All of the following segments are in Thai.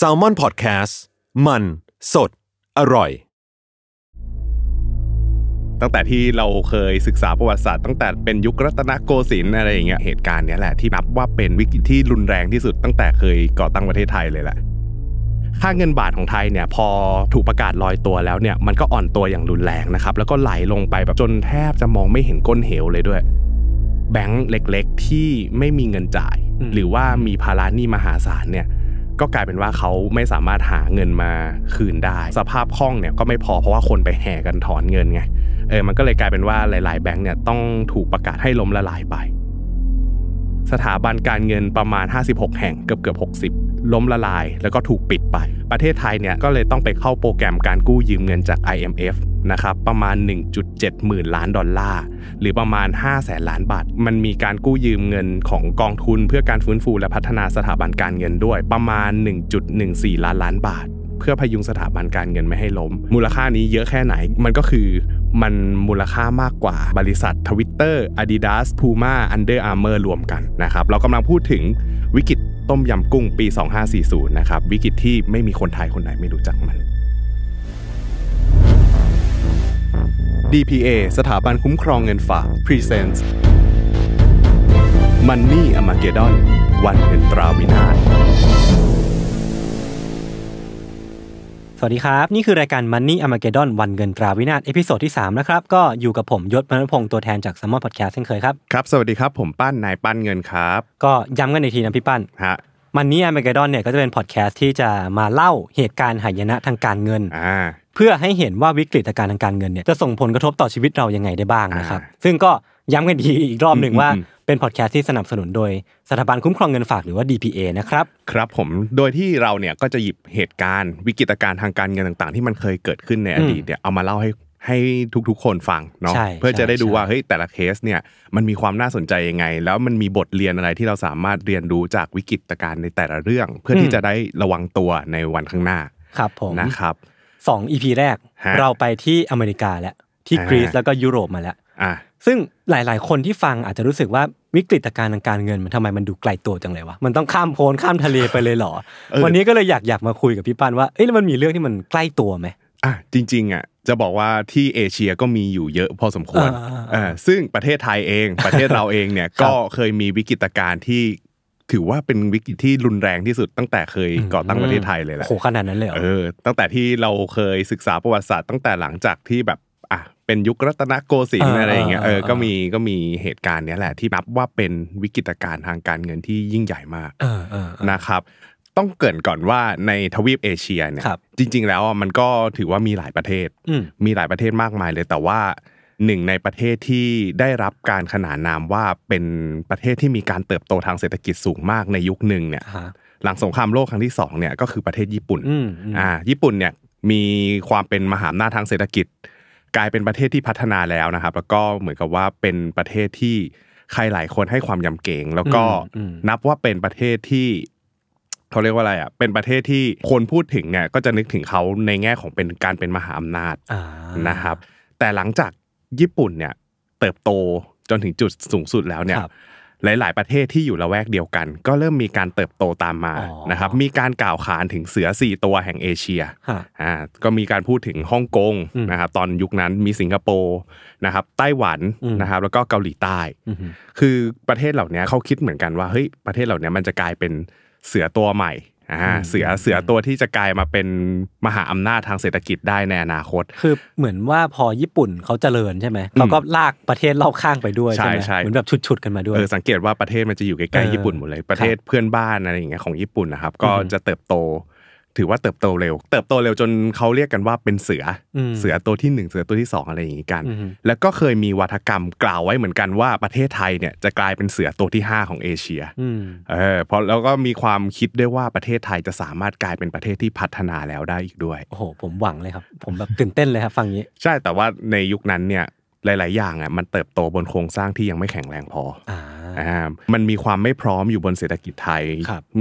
s a l ม o n PODCAST มัน สด อร่อย ตั้งแต่ที่เราเคยศึกษาประวัติศาสตร์ ตั้งแต่เป็นยุครัตนโกสินทร์อะไรอย่างเงี้ยเหตุการณ์เนี้ยแหละที่นับว่าเป็นวิกฤตที่รุนแรงที่สุดตั้งแต่เคยก่อตั้งประเทศไทยเลยแหละค่าเงินบาทของไทยเนี่ยพอถูกประกาศลอยตัวแล้วเนี่ยมันก็อ่อนตัวอย่างรุนแรงนะครับแล้วก็ไหลลงไปแบบจนแทบจะมองไม่เห็นก้นเหวเลยด้วยแบงก์เล็กๆ ที่ไม่มีเงินจ่าย หรือว่ามีภาระหนี้มหาศาลเนี่ยก็กลายเป็นว่าเขาไม่สามารถหาเงินมาคืนได้ สภาพคล่องเนี่ยก็ไม่พอเพราะว่าคนไปแห่กันถอนเงินไงเออมันก็เลยกลายเป็นว่าหลาย ๆ แบงก์เนี่ยต้องถูกประกาศให้ล้มละลายไปสถาบันการเงินประมาณ 56 แห่งเกือบเกือบ60 ล้มละลาย แล้วก็ถูกปิดไป ประเทศไทยเนี่ยก็เลยต้องไปเข้าโปรแกรมการกู้ยืมเงินจาก IMF นะครับประมาณ 1.7หมื่นล้านดอลลาร์หรือประมาณ5แสนล้านบาทมันมีการกู้ยืมเงินของกองทุน เพื่อการฟื้นฟูและพัฒนาสถาบันการเงินด้วยประมาณ 1.14 ล้านล้านบาทเพื่อพยุงสถาบันการเงินไม่ให้ล้ม มูลค่านี้เยอะแค่ไหน มันก็คือมันมูลค่ามากกว่าบริษัททวิตเตอร์ Adidas Puma Under Armour รวมกันนะครับ เรากำลังพูดถึงวิกฤตต้มยำกุ้งปี 2540นะครับ วิกฤตที่ไม่มีคนไทยคนไหนไม่รู้จักมัน DPA สถาบันคุ้มครองเงินฝาก Presents Money Armageddon วันเงินตราวินาศสวัสดีครับ นี่คือรายการ Money a r m a g e d o n วันเงินตราวินาศเอพิโซดที่3นะครับ ก็อยู่กับผมยศมรพงศ์ตัวแทนจากสมอลพอดแคสต์เช่นเคยครับ ครับ สวัสดีครับ ผมปั้นนายปั้นเงินครับ ก็ย้ำกันอีกทีนะพี่ปั้นฮะมันนี่เมริกาดอนเนี่ยก็จะเป็นพอดแคสต์ที่จะมาเล่าเหตุการณ์หายนะทางการเงินอ่าพื่อให้เห็นว่าวิกฤตการทางการเงินเนี่ยจะส่งผลกระทบต่อชีวิตเรายังไงได้บ้างนะครับ ซึ่งก็ย้ำกันดีอีกรอบหนึ่งว่าเป็นพอดแคสต์ที่สนับสนุนโดยสถาบันคุ้มครองเงินฝากหรือว่า DPA นะครับครับผมโดยที่เราเนี่ยก็จะหยิบเหตุการณ์วิกฤตการทางการเงินต่าง ๆ ที่มันเคยเกิดขึ้นในอดีตเนี่ย เอามาเล่าให้ให้ทุกๆคนฟังเนาะเพื่อจะได้ดูว่าเฮ้ยแต่ละเคสเนี่ยมันมีความน่าสนใจยังไง แล้วมันมีบทเรียนอะไรที่เราสามารถเรียนรู้จากวิกฤตการณ์ในแต่ละเรื่อง เพื่อที่จะได้ระวังตัวในวันข้างหน้าครับผมนะครับสอองีพีแรกเราไปที่อเมริกาแล้วที่กรีซแล้วก็ยุโรปมาแล้วซึ่งหลายๆ คนที่ฟังอาจจะรู้สึกว่าวิกฤตการทางการเงิน มันทำไมมันดูไกลตัวจังเลยวะมันต้องข้ามโพนข้ามทะเลไปเลยหรอ วันนี้ก็เลยอยากอยากมาคุยกับพี่ปานว่าเอ้ะมันมีเรื่องที่มันใกล้ตัวไหมอ่ะจริง ๆอ่ะจะบอกว่าที่เอเชียก็มีอยู่เยอะพอสมควรอ่าซึ่งประเทศไทยเอง ประเทศเราเองเนี่ยก็เคยมีวิกฤตการณ์ที่ถือว่าเป็นวิกฤตที่รุนแรงที่สุดตั้งแต่เคยก่อตั้งประเทศไทยเลยแหละโหขนาดนั้นเลยเออตั้งแต่ที่เราเคยศึกษาประวัติศาสตร์ตั้งแต่หลังจากที่แบบอ่ะเป็นยุครัตนโกสินทร์อะไรอย่างเงี้ยเออก็มีก็มีเหตุการณ์เนี้ยแหละที่นับว่าเป็นวิกฤตการณ์ทางการเงินที่ยิ่งใหญ่มากนะครับ ต้องเกินก่อนว่าในทวีปเอเชียเนี่ยจริง ๆแล้วมันก็ถือว่ามีหลายประเทศมีหลายประเทศมากมาย เลย แต่ว่าหนึ่งในประเทศที่ได้รับการขนานนามว่าเป็นประเทศที่มีการเติบโตทางเศรษฐกิจสูงมากในยุคหนึ่งเนี่ยหลังสงครามโลกครั้งที่สองเนี่ย ก็คือประเทศญี่ปุ่นอ่าญี่ปุ่นเนี่ยมีความเป็นมหาอำนาจทางเศรษฐกิจ กลายเป็นประเทศที่พัฒนาแล้วนะครับ แล้วก็เหมือนกับว่าเป็นประเทศที่ใครหลายคนให้ความยำเกรงแล้วก็นับว่าเป็นประเทศที่เขาเรียกว่าอะไรอ่ะเป็นประเทศที่คนพูดถึงเนี่ยก็จะนึกถึงเขาในแง่ของเป็นการเป็นมหาอำนาจนะครับ แต่หลังจากญี่ปุ่นเนี่ยเติบโตจนถึงจุดสูงสุดแล้วเนี่ยหลาย ๆประเทศที่อยู่ละแวกเดียวกัน ก็เริ่มมีการเติบโตตามมานะครับมีการกล่าวขานถึงเสือสี่ตัวแห่งเอเชียอ่าก็มีการพูดถึงฮ่องกงนะครับตอนยุคนั้นมีสิงคโปร์นะครับไต้หวันนะครับแล้วก็เกาหลีใต้คือประเทศเหล่านี้เขาคิดเหมือนกันว่าเฮ้ยประเทศเหล่านี้มันจะกลายเป็นเสือตัวใหม่เสือเสือตัวที่จะกลายมาเป็นมหาอำนาจทางเศรษฐกิจได้ในอนาคต คือเหมือนว่าพอญี่ปุ่นเขาเจริญใช่ไหมเขาก็ลากประเทศรอบข้างไปด้วยใช่ใช่เหมือนแบบชุดๆกันมาด้วยเออสังเกตว่าประเทศมันจะอยู่ใกล้ๆญี่ปุ่นหมดเลยประเทศเพื่อนบ้านอะไรอย่างเงี้ยของญี่ปุ่นนะครับก็จะเติบโตถือว่าเติบโตเร็ว เติบโตเร็วจนเขาเรียกกันว่าเป็นเสือ เสือตัวที่ 1 เสือตัวที่ 2 อะไรอย่างนี้กัน แล้วก็เคยมีวัฒกรรมกล่าวไว้เหมือนกันว่าประเทศไทยเนี่ยจะกลายเป็นเสือตัวที่ 5 ของเอเชียเออเพราะแล้วก็มีความคิดด้วยว่าประเทศไทยจะสามารถกลายเป็นประเทศที่พัฒนาแล้วได้อีกด้วย โอ้โห ผมหวังเลยครับ ผมแบบตื่นเต้นเลยครับฟังนี้ ใช่ แต่ว่าในยุคนั้นเนี่ยหลาย ๆ อย่างอ่ะมันเติบโตบนโครงสร้างที่ยังไม่แข็งแรงพออ่ามันมีความไม่พร้อมอยู่บนเศรษฐกิจไทย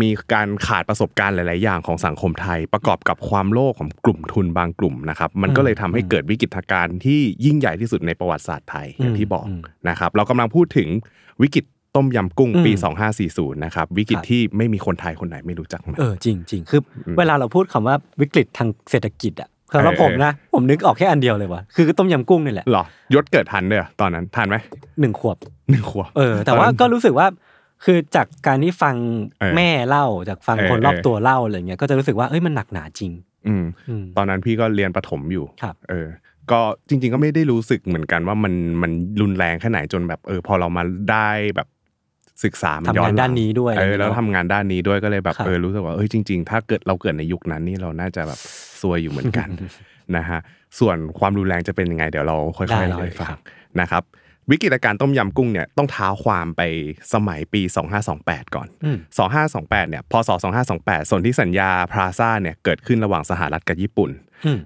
มีการขาดประสบการณ์หลาย ๆ อย่างของสังคมไทยประกอบกับความโลภของกลุ่มทุนบางกลุ่มนะครับมันก็เลยทำให้เกิดวิกฤตการณ์ที่ยิ่งใหญ่ที่สุดในประวัติศาสตร์ไทยอย่างที่บอกนะครับเรากำลังพูดถึงวิกฤตต้มยำกุ้งปี 2540นะครับวิกฤตที่ไม่มีคนไทยคนไหนไม่รู้จักเออจริงจริงคือเวลาเราพูดคำว่าวิกฤตทางเศรษฐกิจอ่ะสำหรับผมนะ ผมนึกออกแค่อันเดียวเลยว่ะคือต้มยำกุ้งนี่แหละหรอยศเกิดทันเลยตอนนั้นทันไหมหนึ่งขวบหนึ่งขวบเออ แต่ว่าก็รู้สึกว่า คือจากการที่ฟังแม่เล่า จากฟังคนรอบตัวเล่าอะไรเงี้ยก็จะรู้สึกว่าเอ้ยมันหนักหนาจริง อืมตอนนั้นพี่ก็เรียนประถมอยู่ครับเออ ก็จริง ๆก็ไม่ได้รู้สึกเหมือนกันว่ามันมันรุนแรงแค่ไหนจนแบบ เออ พอเรามาได้แบบศึกษามันย้อนด้านนี้ด้วยเออแล้วทำงานด้านนี้ด้วยก็เลยแบบเออรู้สึกว่าเออจริงๆ ถ้าเกิดเราเกิดในยุคนั้นนี่เราน่าจะแบบซวยอยู่เหมือนกันนะฮะส่วนความรุนแรงจะเป็นยังไงเดี๋ยวเราค่อยๆเล่าให้ฟังนะครับวิกฤตการต้มยำกุ้งเนี่ยต้องเท้าความไปสมัยปี 2528 ก่อน2528เนี่ยพศ 2528ส่วนที่สัญญาพราซาเนี่ยเกิดขึ้นระหว่างสหรัฐกับญี่ปุ่น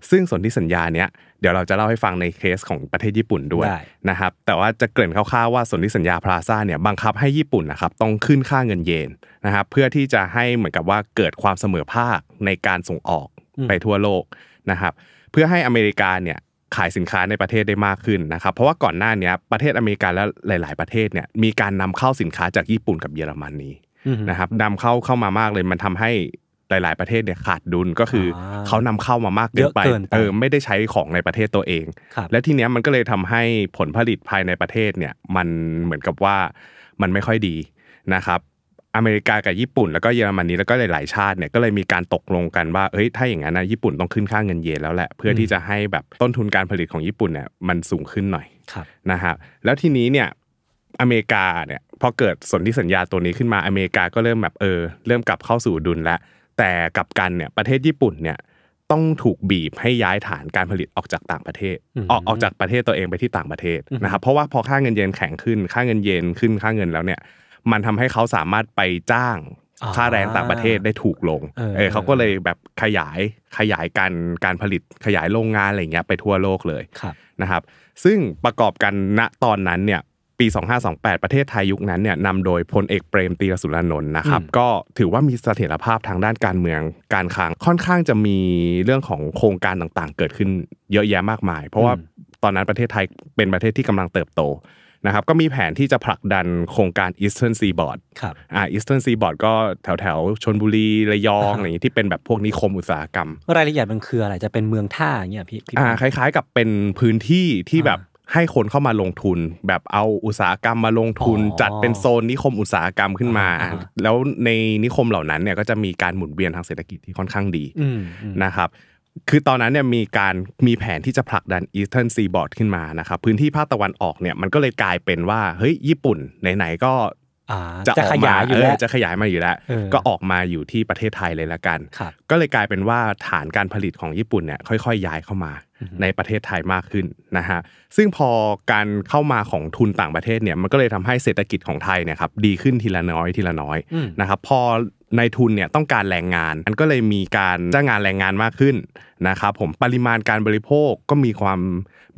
ซึ่งส่วนที่สัญญาเนี่ยเดี๋ยวเราจะเล่าให้ฟังในเคสของประเทศญี่ปุ่นด้วยนะครับ แต่ว่าจะเกริ่นคร่าวๆว่าส่วนที่สัญญาพราซาเนี่ยบังคับให้ญี่ปุ่นนะครับต้องขึ้นค่าเงินเยนนะครับ เพื่อที่จะให้เหมือนกับว่าเกิดความเสมอภาคในการส่งออกไปทั่วโลกนะครับ เพื่อให้อเมริกาเนี่ยขายสินค้าในประเทศได้มากขึ้นนะครับ เพราะว่าก่อนหน้านี้ประเทศอเมริกาและหลาย ๆประเทศเนี่ยมีการนำเข้าสินค้าจากญี่ปุ่นกับเยอรมนีนะครับนำเข้าเข้ามามากเลยมันทำให้หลาย ๆประเทศเนี่ยขาดดุลก็คือ เขานำเข้ามามากเกินไปเออไม่ได้ใช้ของในประเทศตัวเอง และทีเนี้ยมันก็เลยทำให้ผลผลิตภายในประเทศเนี่ยมันเหมือนกับว่ามันไม่ค่อยดีนะครับอเมริกากับญี่ปุ่น แล้วก็เยอรมนีแล้วก็หลายๆชาติเนี่ยก็เลยมีการตกลงกันว่าเฮ้ยถ้าอย่างนั้นนะญี่ปุ่นต้องขึ้นค่าเงินเยนแล้วแหละเพื่อที่จะให้แบบต้นทุนการผลิตของญี่ปุ่นเนี่ยมันสูงขึ้นหน่อยนะฮะแล้วทีนี้เนี่ยอเมริกาเนี่ยพอเกิดสนธิสัญญาตัวนี้ขึ้นมาอเมริกาก็เริ่มแบบเออเริ่มกลับเข้าสู่ดุลแล้วแต่กลับกันเนี่ยประเทศญี่ปุ่นเนี่ยต้องถูกบีบให้ย้ายฐานการผลิตออกจากต่างประเทศออกออกจากประเทศตัวเองไปที่ต่างประเทศนะครับเพราะว่าพอค่าเงินเยนแข็งขึ้นค่าเงินเยนขึ้นค่าเงินแล้วเนี่ยมันทำให้เขาสามารถไปจ้างค่าแรงต่างประเทศได้ถูกลงเออเขาก็เลยแบบขยายขยายการการผลิตขยายโรงงานอะไรเงี้ยไปทั่วโลกเลยนะครับ ซึ่งประกอบกันณตอนนั้นเนี่ยปี 2528 ประเทศไทยยุคนั้นเนี่ยนำโดยพลเอกเปรมตีรสุรนนท์นะครับ ก็ถือว่ามีเสถียรภาพทางด้านการเมืองการค้างค่อนข้างจะมีเรื่องของโครงการต่างๆ เกิดขึ้นเยอะแยะมากมาย เพราะว่าตอนนั้นประเทศไทยเป็นประเทศที่กำลังเติบโตนะครับก็มีแผนที่จะผลักดันโครงการ Eastern Seaboard ครับอ่า Eastern Seaboard ก็แถวแถวชนบุรีระยองอะไรย่างนี้ที่เป็นแบบพวกนิคมอุตสาหกรรม รายละเอียดมันคืออะไรจะเป็นเมืองท่าอย่างเงี้ยพี่อ่าคล้ายๆ กับเป็นพื้นที่ที่แบบให้คนเข้ามาลงทุนแบบเอาอุตสาหกรรมมาลงทุน จัดเป็นโซนนิคมอุตสาหกรรมขึ้นมา แล้วในนิคมเหล่านั้นเนี่ยก็จะมีการหมุนเวียนทางเศรษฐกิจที่ค่อนข้างดีนะครับคือตอนนั้นเนี่ยมีการมีแผนที่จะผลักดันอีสเทิร์นซีบอร์ดขึ้นมานะครับพื้นที่ภาคตะวันออกเนี่ยมันก็เลยกลายเป็นว่า เฮ้ยญี่ปุ่นไหนๆก็จะขยายอยู่แล้วจะขยายมาอยู่แล้ว ก็ออกมาอยู่ที่ประเทศไทยเลยละกันก็เลยกลายเป็นว่าฐานการผลิตของญี่ปุ่นเนี่ยค่อยๆย้ายเข้ามาในประเทศไทยมากขึ้นนะฮะซึ่งพอการเข้ามาของทุนต่างประเทศเนี่ยมันก็เลยทำให้เศรษฐกิจของไทยเนี่ยครับดีขึ้นทีละน้อยทีละน้อยนะครับพอนายทุนเนี่ยต้องการแรงงานมันก็เลยมีการจ้างงานแรงงานมากขึ้นนะครับผมปริมาณการบริโภคก็มีความ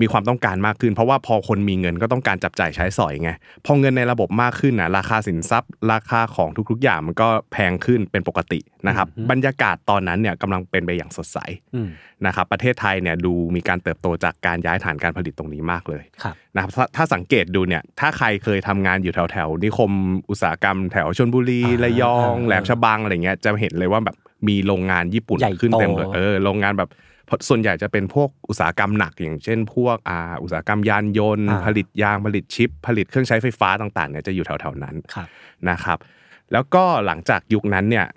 มีความต้องการมากขึ้น เพราะว่าพอคนมีเงินก็ต้องการจับจ่ายใช้สอยไงพอเงินในระบบมากขึ้นนะราคาสินทรัพย์ราคาของทุก ๆ อย่างมันก็แพงขึ้นเป็นปกตินะครับบรรยากาศตอนนั้นเนี่ยกำลังเป็นไปอย่างสดใสนะครับประเทศไทยเนี่ยดูมีการเติบโตจากการย้ายฐานการผลิตตรงนี้มากเลยนะครับถ้าสังเกตดูเนี่ยถ้าใครเคยทำงานอยู่แถวแถวนิคมอุตสาหกรรมแถวชนบุรีระยองแหลมฉบังอะไรเงี้ยจะเห็นเลยว่าแบบมีโรงงานญี่ปุ่นขึ้นเต็มเลยเออ โรงงานแบบส่วนใหญ่จะเป็นพวกอุตสาหกรรมหนักอย่างเช่น พวกอ่าอุตสาหกรรมยานยนต์ ผลิตยาง ผลิตชิป ผลิตเครื่องใช้ไฟฟ้าต่างๆเนี่ยจะอยู่แถวๆนั้นนะครับ แล้วก็หลังจากยุคนั้นเนี่ย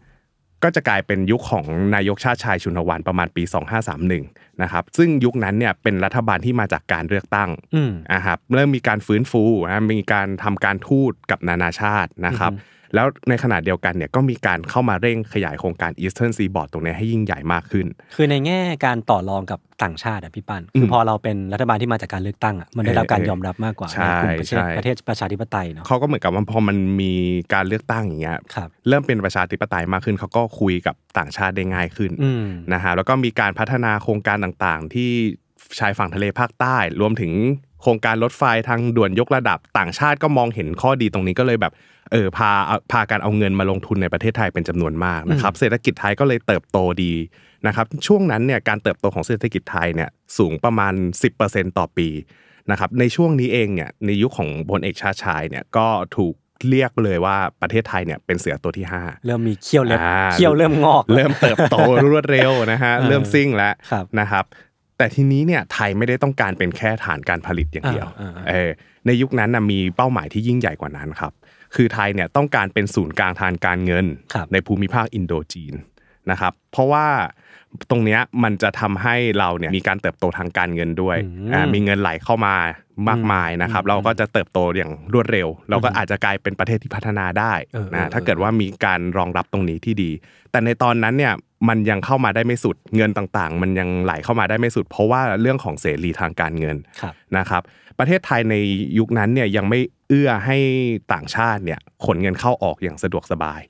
ก็จะกลายเป็นยุคของนายกชาติชายชุนทวันประมาณปี2531นะครับ ซึ่งยุคนั้นเนี่ยเป็นรัฐบาลที่มาจากการเลือกตั้งอ่าครับเริ่มมีการฟื้นฟูนะมีการทำการทูตกับนานาชาตินะครับแล้วในขณะเดียวกันเนี่ยก็มีการเข้ามาเร่งขยายโครงการ Eastern Seaboard ตรงนี้ให้ยิ่งใหญ่มากขึ้น คือในแง่การต่อรองกับต่างชาติอะพี่ปันคือพอเราเป็นรัฐบาลที่มาจากการเลือกตั้งอะมันได้รับการยอมรับมากกว่าในกลุ่มประเทศประชาธิปไตยเนาะเขาก็เหมือนกับว่าพอมันมีการเลือกตั้งอย่างเงี้ย เริ่มเป็นประชาธิปไตยมากขึ้นเขาก็คุยกับต่างชาติได้ง่ายขึ้นนะฮะ แล้วก็มีการพัฒนาโครงการต่างๆ ที่ชายฝั่งทะเลภาคใต้ รวมถึงครงการรถไฟทางด่วนยกระดับต่างชาติก็มองเห็นข้อดีตรงนี้ก็เลยแบบเออพาพาการเอาเงินมาลงทุนในประเทศไทยเป็นจำนวนมากนะครับ เศรษฐกิจไทยก็เลยเติบโตดีนะครับ ช่วงนั้นเนี่ยการเติบโตของเศรษฐกิจไทยเนี่ยสูงประมาณ 10%ต่อปีนะครับ ในช่วงนี้เองเนี่ยในยุคขของบนเอกชาชายเนี่ยก็ถูกเรียกเลยว่าประเทศไทยเนี่ยเป็นเสือตัวที่5เริ่มมีเขี้ยวเล็บเขี้ยวเริ่มงอก เริ่มเติบโตรวดเร็วนะฮะเริ่มซิ่งแล้วนะครับแต่ทีนี้เนี่ยไทยไม่ได้ต้องการเป็นแค่ฐานการผลิตอย่างเดียวอในยุคนั้นมีเป้าหมายที่ยิ่งใหญ่กว่านั้นครับ คือไทยเนี่ยต้องการเป็นศูนย์กลางทางการเงิน ในภูมิภาคอินโดจีนนะครับ เพราะว่าตรงนี้มันจะทำให้เราเนี่ยมีการเติบโตทางการเงินด้วย มีเงินไหลเข้ามามากมายนะครับ เราก็จะเติบโตอย่างรวดเร็ว เราก็อาจจะกลายเป็นประเทศที่พัฒนาได้นะ ถ้าเกิดว่ามีการรองรับตรงนี้ที่ดี แต่ในตอนนั้นเนี่ยมันยังเข้ามาได้ไม่สุดเงินต่างๆ มันยังไหลเข้ามาได้ไม่สุดเพราะว่าเรื่องของเสรีทางการเงินนะครับประเทศไทยในยุคนั้นเนี่ยยังไม่เอื้อให้ต่างชาติเนี่ยขนเงินเข้าออกอย่างสะดวกสบาย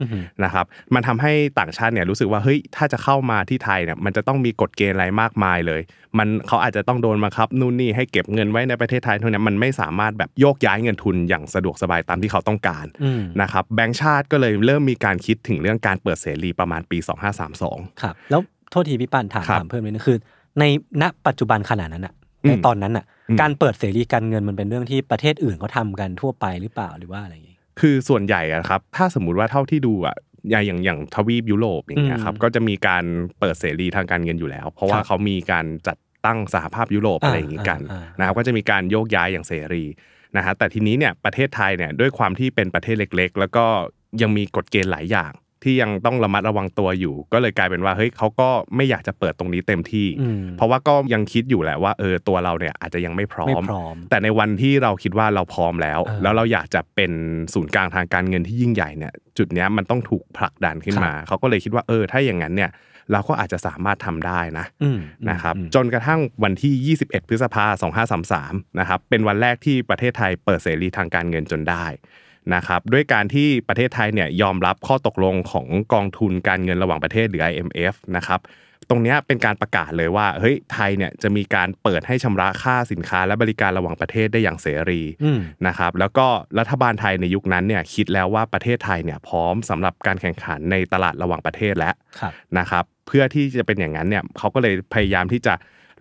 นะครับมันทำให้ต่างชาติเนี่ยรู้สึกว่าเฮ้ยถ้าจะเข้ามาที่ไทยเนี่ยมันจะต้องมีกฎเกณฑ์อะไรมากมายเลย มันเขาอาจจะต้องโดนมาครับนู่นนี่ให้เก็บเงินไว้ในประเทศไทยเท่านี้มันไม่สามารถแบบโยกย้ายเงินทุนอย่างสะดวกสบายตามที่เขาต้องการนะครับแบงก์ชาติก็เลยเริ่มมีการคิดถึงเรื่องการเปิดเสรีประมาณปี2532ครับแล้วโทษทีพี่ปันถามถามเพิ่มเลยนะคือ ในณปัจจุบันขนาดนั้นอะในตอนนั้นอะการเปิดเสรีการเงินมันเป็นเรื่องที่ประเทศอื่นเขาทากันทั่วไปหรือเปล่าหรือว่าอะไรอย่างงี้ คือส่วนใหญ่อะครับถ้าสมมุติว่าเท่าที่ดูอะอย่างอย่างอย่างทวีปยุโรปอย่างเงี้ยครับก็จะมีการเปิดเสรีทางการเงินอยู่แล้ว เพราะว่าเขามีการจัดตั้งสหภาพยุโรปอะไรอย่างงี้กันนะครับก็จะมีการโยกย้ายอย่างเสรีนะฮะแต่ทีนี้เนี่ยประเทศไทยเนี่ยด้วยความที่เป็นประเทศเล็ก ๆ แล้วก็ยังมีกฎเกณฑ์หลายอย่างที่ยังต้องระมัดระวังตัวอยู่ ก็เลยกลายเป็นว่าเฮ้ยเขาก็ไม่อยากจะเปิดตรงนี้เต็มที่ เพราะว่าก็ยังคิดอยู่แหละว่าเออตัวเราเนี่ยอาจจะยังไม่พร้อมแต่ในวันที่เราคิดว่าเราพร้อมแล้ว แล้วเราอยากจะเป็นศูนย์กลางทางการเงินที่ยิ่งใหญ่เนี่ย จุดนี้มันต้องถูกผลักดันขึ้นมาเขาก็เลยคิดว่าเออถ้าอย่างนั้นเนี่ย เราก็อาจจะสามารถทำได้นะนะครับ จนกระทั่งวันที่ 21 พฤษภา2533นะครับเป็นวันแรกที่ประเทศไทยเปิดเสรีทางการเงินจนได้นะครับด้วยการที่ประเทศไทยเนี่ยยอมรับข้อตกลงของกองทุนการเงินระหว่างประเทศหรือ IMF นะครับตรงนี้เป็นการประกาศเลยว่าเฮ้ยไทยเนี่ยจะมีการเปิดให้ชำระค่าสินค้าและบริการระหว่างประเทศได้อย่างเสรีนะครับแล้วก็รัฐบาลไทยในยุคนั้นเนี่ยคิดแล้วว่าประเทศไทยเนี่ยพร้อมสำหรับการแข่งขันในตลาดระหว่างประเทศแล้วนะครับเพื่อที่จะเป็นอย่างนั้นเนี่ยเขาก็เลยพยายามที่จะ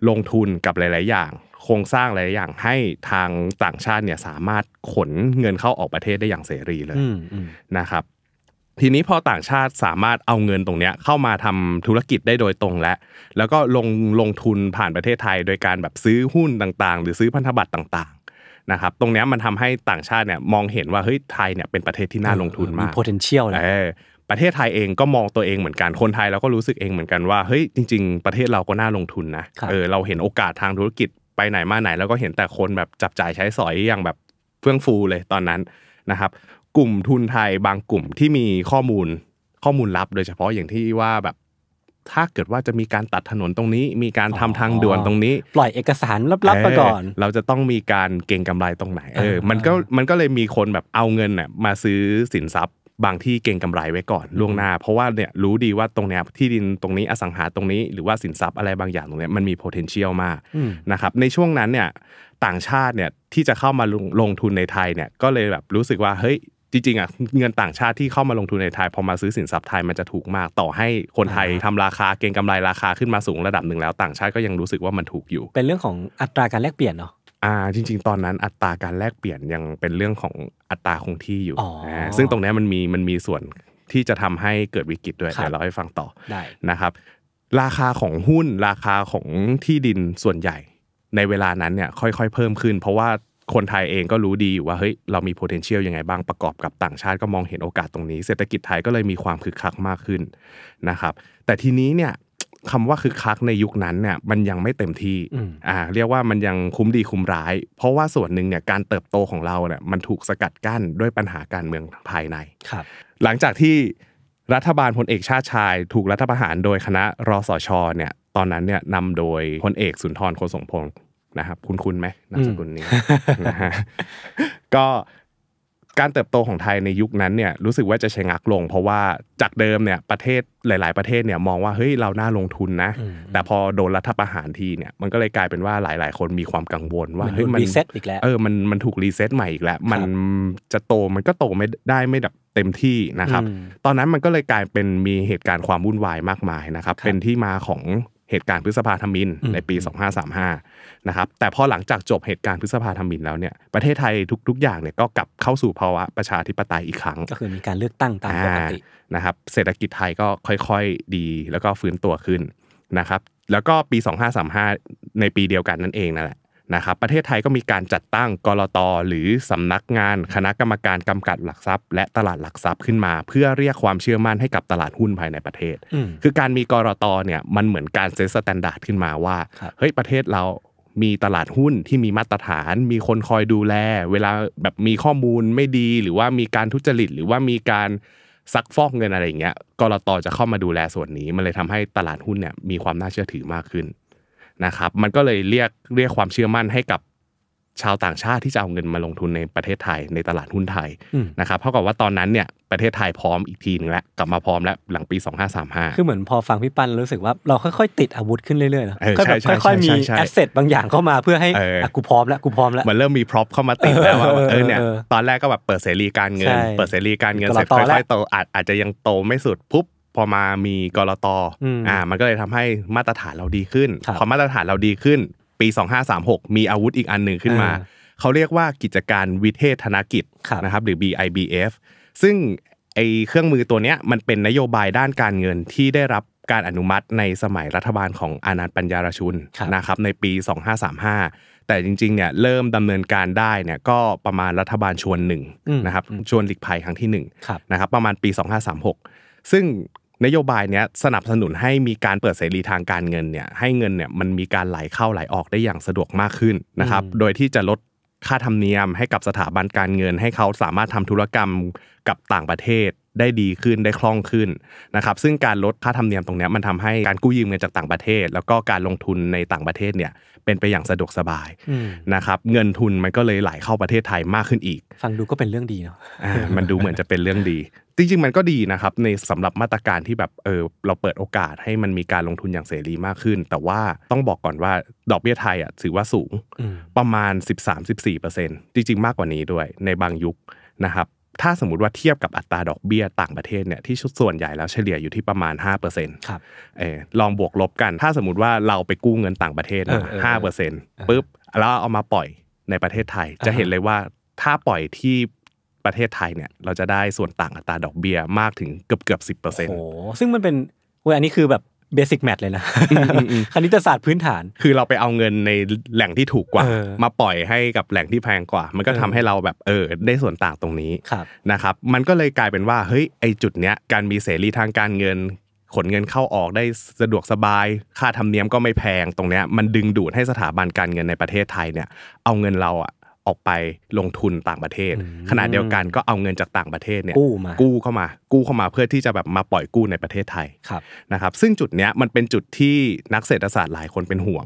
ลงทุนกับหลายๆอย่างโครงสร้างหลายอย่างให้ทางต่างชาติเนี่ยสามารถขนเงินเข้าออกประเทศได้อย่างเสรีเลยนะครับ ทีนี้พอต่างชาติสามารถเอาเงินตรงเนี้ยเข้ามาทำธุรกิจได้โดยตรงและ แล้วก็ลงลงทุนผ่านประเทศไทยโดยการแบบซื้อหุ้นต่าง ๆ หรือซื้อพันธบัตรต่างๆนะครับ ตรงนี้มันทำให้ต่างชาติเนี่ยมองเห็นว่าเฮ้ยไทยเนี่ยเป็นประเทศที่น่าลงทุนมากมี potential นะประเทศไทยเองก็มองตัวเองเหมือนกัน คนไทยเราก็รู้สึกเองเหมือนกันว่าเฮ้ยจริง ๆประเทศเราก็น่าลงทุนนะ เออเราเห็นโอกาสทางธุรกิจไปไหนมาไหนแล้วก็เห็นแต่คนแบบจับจ่ายใช้สอยอย่างแบบเฟื่องฟูเลยตอนนั้นนะครับ กลุ่มทุนไทยบางกลุ่มที่มีข้อมูลข้อมูลลับ โดยเฉพาะอย่างที่ว่าแบบถ้าเกิดว่าจะมีการตัดถนนตรงนี้ มีการทำทางด่วนตรงนี้ ปล่อยเอกสารลับๆไปก่อน เราจะต้องมีการเก่งกำไรตรงไหน เออมันก็มันก็เลยมีคนแบบเอาเงินน่ยมาซื้อสินทรัพย์บางที่เก่งกำไรไว้ก่อนล่วงหน้าเพราะว่าเนี่ยรู้ดีว่าตรงเนี้ยที่ดินตรงนี้อสังหาตรงนี้หรือว่าสินทรัพย์อะไรบางอย่างตรงเนี้ยมันมี potential มากนะครับในช่วงนั้นเนี่ยต่างชาติเนี่ยที่จะเข้ามาลงทุนในไทยเนี่ยก็เลยแบบรู้สึกว่าเฮ้ยจริงๆอ่ะเงินต่างชาติที่เข้ามาลงทุนในไทยพอมาซื้อสินทรัพย์ไทยมันจะถูกมากต่อให้คนไทย ทำราคาเก็งกำไรราคาขึ้นมาสูงระดับหนึ่งแล้ว ต่างชาติก็ยังรู้สึกว่ามันถูกอยู่ เป็นเรื่องของอัตราการแลกเปลี่ยนเนาะอ่าจริง ๆตอนนั้นอัตราการแลกเปลี่ยนยังเป็นเรื่องของอัตราคงที่อยู่อ่ซึ่งตรงนี้มันมีมันมีส่วนที่จะทำให้เกิดวิกฤตด้วยเดี๋ยวเราให้ฟังต่อได้นะครับ ราคาของหุ้นราคาของที่ดินส่วนใหญ่ในเวลานั้นเนี่ยค่อยๆเพิ่มขึ้นเพราะว่าคนไทยเองก็รู้ดีอยู่ว่าเฮ้ยเรามี potential ยังไงบ้างประกอบกับต่างชาติก็มองเห็นโอกาสตรงนี้ เศรษฐกิจไทยก็เลยมีความคึกคักมากขึ้นนะครับ แต่ทีนี้เนี่ยคำว่าคือคักในยุคนั้นเนี่ยมันยังไม่เต็มที่อ่าเรียกว่ามันยังคุ้มดีคุ้มร้าย เพราะว่าส่วนหนึ่งเนี่ยการเติบโตของเราเนี่ยมันถูกสกัดกั้นด้วยปัญหาการเมืองภายในครับ หลังจากที่รัฐบาลพลเอกชาติชาย ถูกรัฐประหารโดยคณะรสชเนี่ย ตอนนั้นเนี่ยนำโดยพลเอกสุนทรโคสงพงศ์นะครับคุณคุณไหมนามสกุลนี้นะฮะก็การเติบโตของไทยในยุคนั้นเนี่ยรู้สึกว่าจะชะงักลง เพราะว่าจากเดิมเนี่ยประเทศหลาย ๆ ประเทศเนี่ยมองว่าเฮ้ยเราน่าลงทุนนะแต่พอโดนรัฐประหารทีเนี่ยมันก็เลยกลายเป็นว่าหลาย ๆ คนมีความกังวลว่าเฮ้ยมันรีเซ็ตอีกแล้วเออมันมันถูกรีเซ็ตใหม่อีกแล้วมันจะโตมันก็โตไม่ได้ไม่แบบเต็มที่นะครับ ตอนนั้นมันก็เลยกลายเป็นมีเหตุการณ์ความวุ่นวายมากมายนะครับเป็นที่มาของเหตุการณ์พฤษภาธมินในปี 2535นะครับแต่พอหลังจากจบเหตุการณ์พฤษภาธรรมินแล้วเนี่ยประเทศไทยทุก ๆ อย่างเนี่ยก็กลับเข้าสู่ภาวะประชาธิปไตยอีกครั้ง ก็คือมีการเลือกตั้งตามปกตินะครับ เศรษฐกิจไทยก็ค่อยๆดี แล้วก็ฟื้นตัวขึ้นนะครับ แล้วก็ปี 2535 ในปีเดียวกันนั่นเองนั่นแหละนะครับ ประเทศไทยก็มีการจัดตั้งกรตหรือสำนักงานคณะกรรมการกำกับหลักทรัพย์ และตลาดหลักทรัพย์ขึ้นมา เพื่อเรียกความเชื่อมั่นให้กับตลาดหุ้นภายในประเทศคือการมีกรตเนี่ยมันเหมือนการเซตสแตนดาร์ดขึ้นมาว่าเฮ้ยประเทศเรามีตลาดหุ้นที่มีมาตรฐาน มีคนคอยดูแล เวลาแบบมีข้อมูลไม่ดีหรือว่ามีการทุจริตหรือว่ามีการซักฟอกเงินอะไรอย่างเงี้ยกรตจะเข้ามาดูแลส่วนนี้ มันเลยทำให้ตลาดหุ้นเนี่ยมีความน่าเชื่อถือมากขึ้นนะครับ มันก็เลยเรียกเรียกความเชื่อมั่นให้กับชาวต่างชาติที่จะเอาเงินมาลงทุนในประเทศไทยในตลาดหุ้นไทยนะครับเท่ากับว่าตอนนั้นเนี่ยประเทศไทยพร้อมอีกทีหนึ่งแล้ว กลับมาพร้อมแล้วหลังปี2535 คือเหมือนพอฟังพี่ปันรู้สึกว่าเราค่อยๆ ติดอาวุธขึ้นเรื่อยๆนะค่อยๆ มีแอสเซทบางอย่างเข้ามาเพื่อให้ กูพร้อมแล้วกูพร้อมแล้วมันเริ่มมีพร็อพเข้ามาติดแล้วว่าเออเนี่ยตอนแรกก็แบบเปิดเสรีการเงินเปิดเสรีการเงินเสร็จค่อยๆโตอาจจะยังโตไม่สุดปุ๊บพอมามีกรตอ่ามันก็เลยทำให้มาตรฐานเราดีขึ้นพอมาตรฐานเราดีขึ้นปี2536 มีอาวุธอีกอันหนึ่งขึ้นมาเขาเรียกว่ากิจการวิเทศธนกิจนะครับหรือ BIBF ซึ่งไอเครื่องมือตัวเนี้ยมันเป็นนโยบายด้านการเงินที่ได้รับการอนุมัติในสมัยรัฐบาลของอานันต์ปัญญารชุนนะครับในปี 2535 แต่จริงๆเนี่ยเริ่มดำเนินการได้เนี่ยก็ประมาณรัฐบาลชวนหนึ่งนะครับชวนหลีกภัยครั้งที่1นะครับประมาณปี 2536 ซึ่งนโยบายเนี้ยสนับสนุนให้มีการเปิดเสรีทางการเงินเนี่ยให้เงินเนี่ยมันมีการไหลเข้าไหลออกได้อย่างสะดวกมากขึ้นนะครับโดยที่จะลดค่าธรรมเนียมให้กับสถาบันการเงินให้เขาสามารถทำธุรกรรมกับต่างประเทศได้ดีขึ้นได้คล่องขึ้นนะครับซึ่งการลดค่าธรรมเนียมตรงนี้มันทำให้การกู้ยืมเงินจากต่างประเทศ แล้วก็การลงทุนในต่างประเทศเนี่ยเป็นไปอย่างสะดวกสบายนะครับเงินทุนมันก็เลยไหลเข้าประเทศไทยมากขึ้นอีก ฟังดูก็เป็นเรื่องดีเนาะมันดูเหมือนจะเป็นเรื่องดีจริงๆมันก็ดีนะครับในสำหรับมาตรการที่แบบเออเราเปิดโอกาสให้มันมีการลงทุนอย่างเสรีมากขึ้น แต่ว่าต้องบอกก่อนว่าดอกเบี้ยไทยอ่ะถือว่าสูงประมาณ13-14%จริงๆ มากกว่านี้ด้วยในบางยุคนะครับถ้าสมมติว่าเทียบกับอัตราดอกเบี้ยต่างประเทศเนี่ยที่ส่วนใหญ่แล้วเฉลี่ยอยู่ที่ประมาณ5%ครับเออลองบวกลบกัน ถ้าสมมติว่าเราไปกู้เงินต่างประเทศนะห้าเปอร์เซ็นต์ปุ๊บแล้วเอามาปล่อยในประเทศไทย จะเห็นเลยว่าถ้าปล่อยที่ประเทศไทยเนี่ยเราจะได้ส่วนต่างอัตราดอกเบี้ยมากถึงเกือบเกือบสิบเปอร์เซ็นต์โอ้ซึ่งมันเป็นเว้ยอันนี้คือแบบเบสิกแมทเลยนะคณิตศาสตร์พื้นฐาน คือเราไปเอาเงินในแหล่งที่ถูกกว่า มาปล่อยให้กับแหล่งที่แพงกว่า มันก็ทำให้เราแบบเออได้ส่วนต่างตรงนี้นะครับ มันก็เลยกลายเป็นว่าเฮ้ยไอจุดเนี้ยการมีเสรีทางการเงิน ขนเงินเข้าออกได้สะดวกสบายค่าธรรมเนียมก็ไม่แพงตรงเนี้ยมันดึงดูดให้สถาบันการเงินในประเทศไทยเนี่ยเอาเงินเราอะออกไปลงทุนต่างประเทศ ขณะเดียวกันก็เอาเงินจากต่างประเทศเนี่ยกู้มากู้เข้ามากู้เข้ามาเพื่อที่จะแบบมาปล่อยกู้ในประเทศไทยนะครับ ซึ่งจุดเนี้ยมันเป็นจุดที่นักเศรษฐศาสตร์หลายคนเป็นห่วง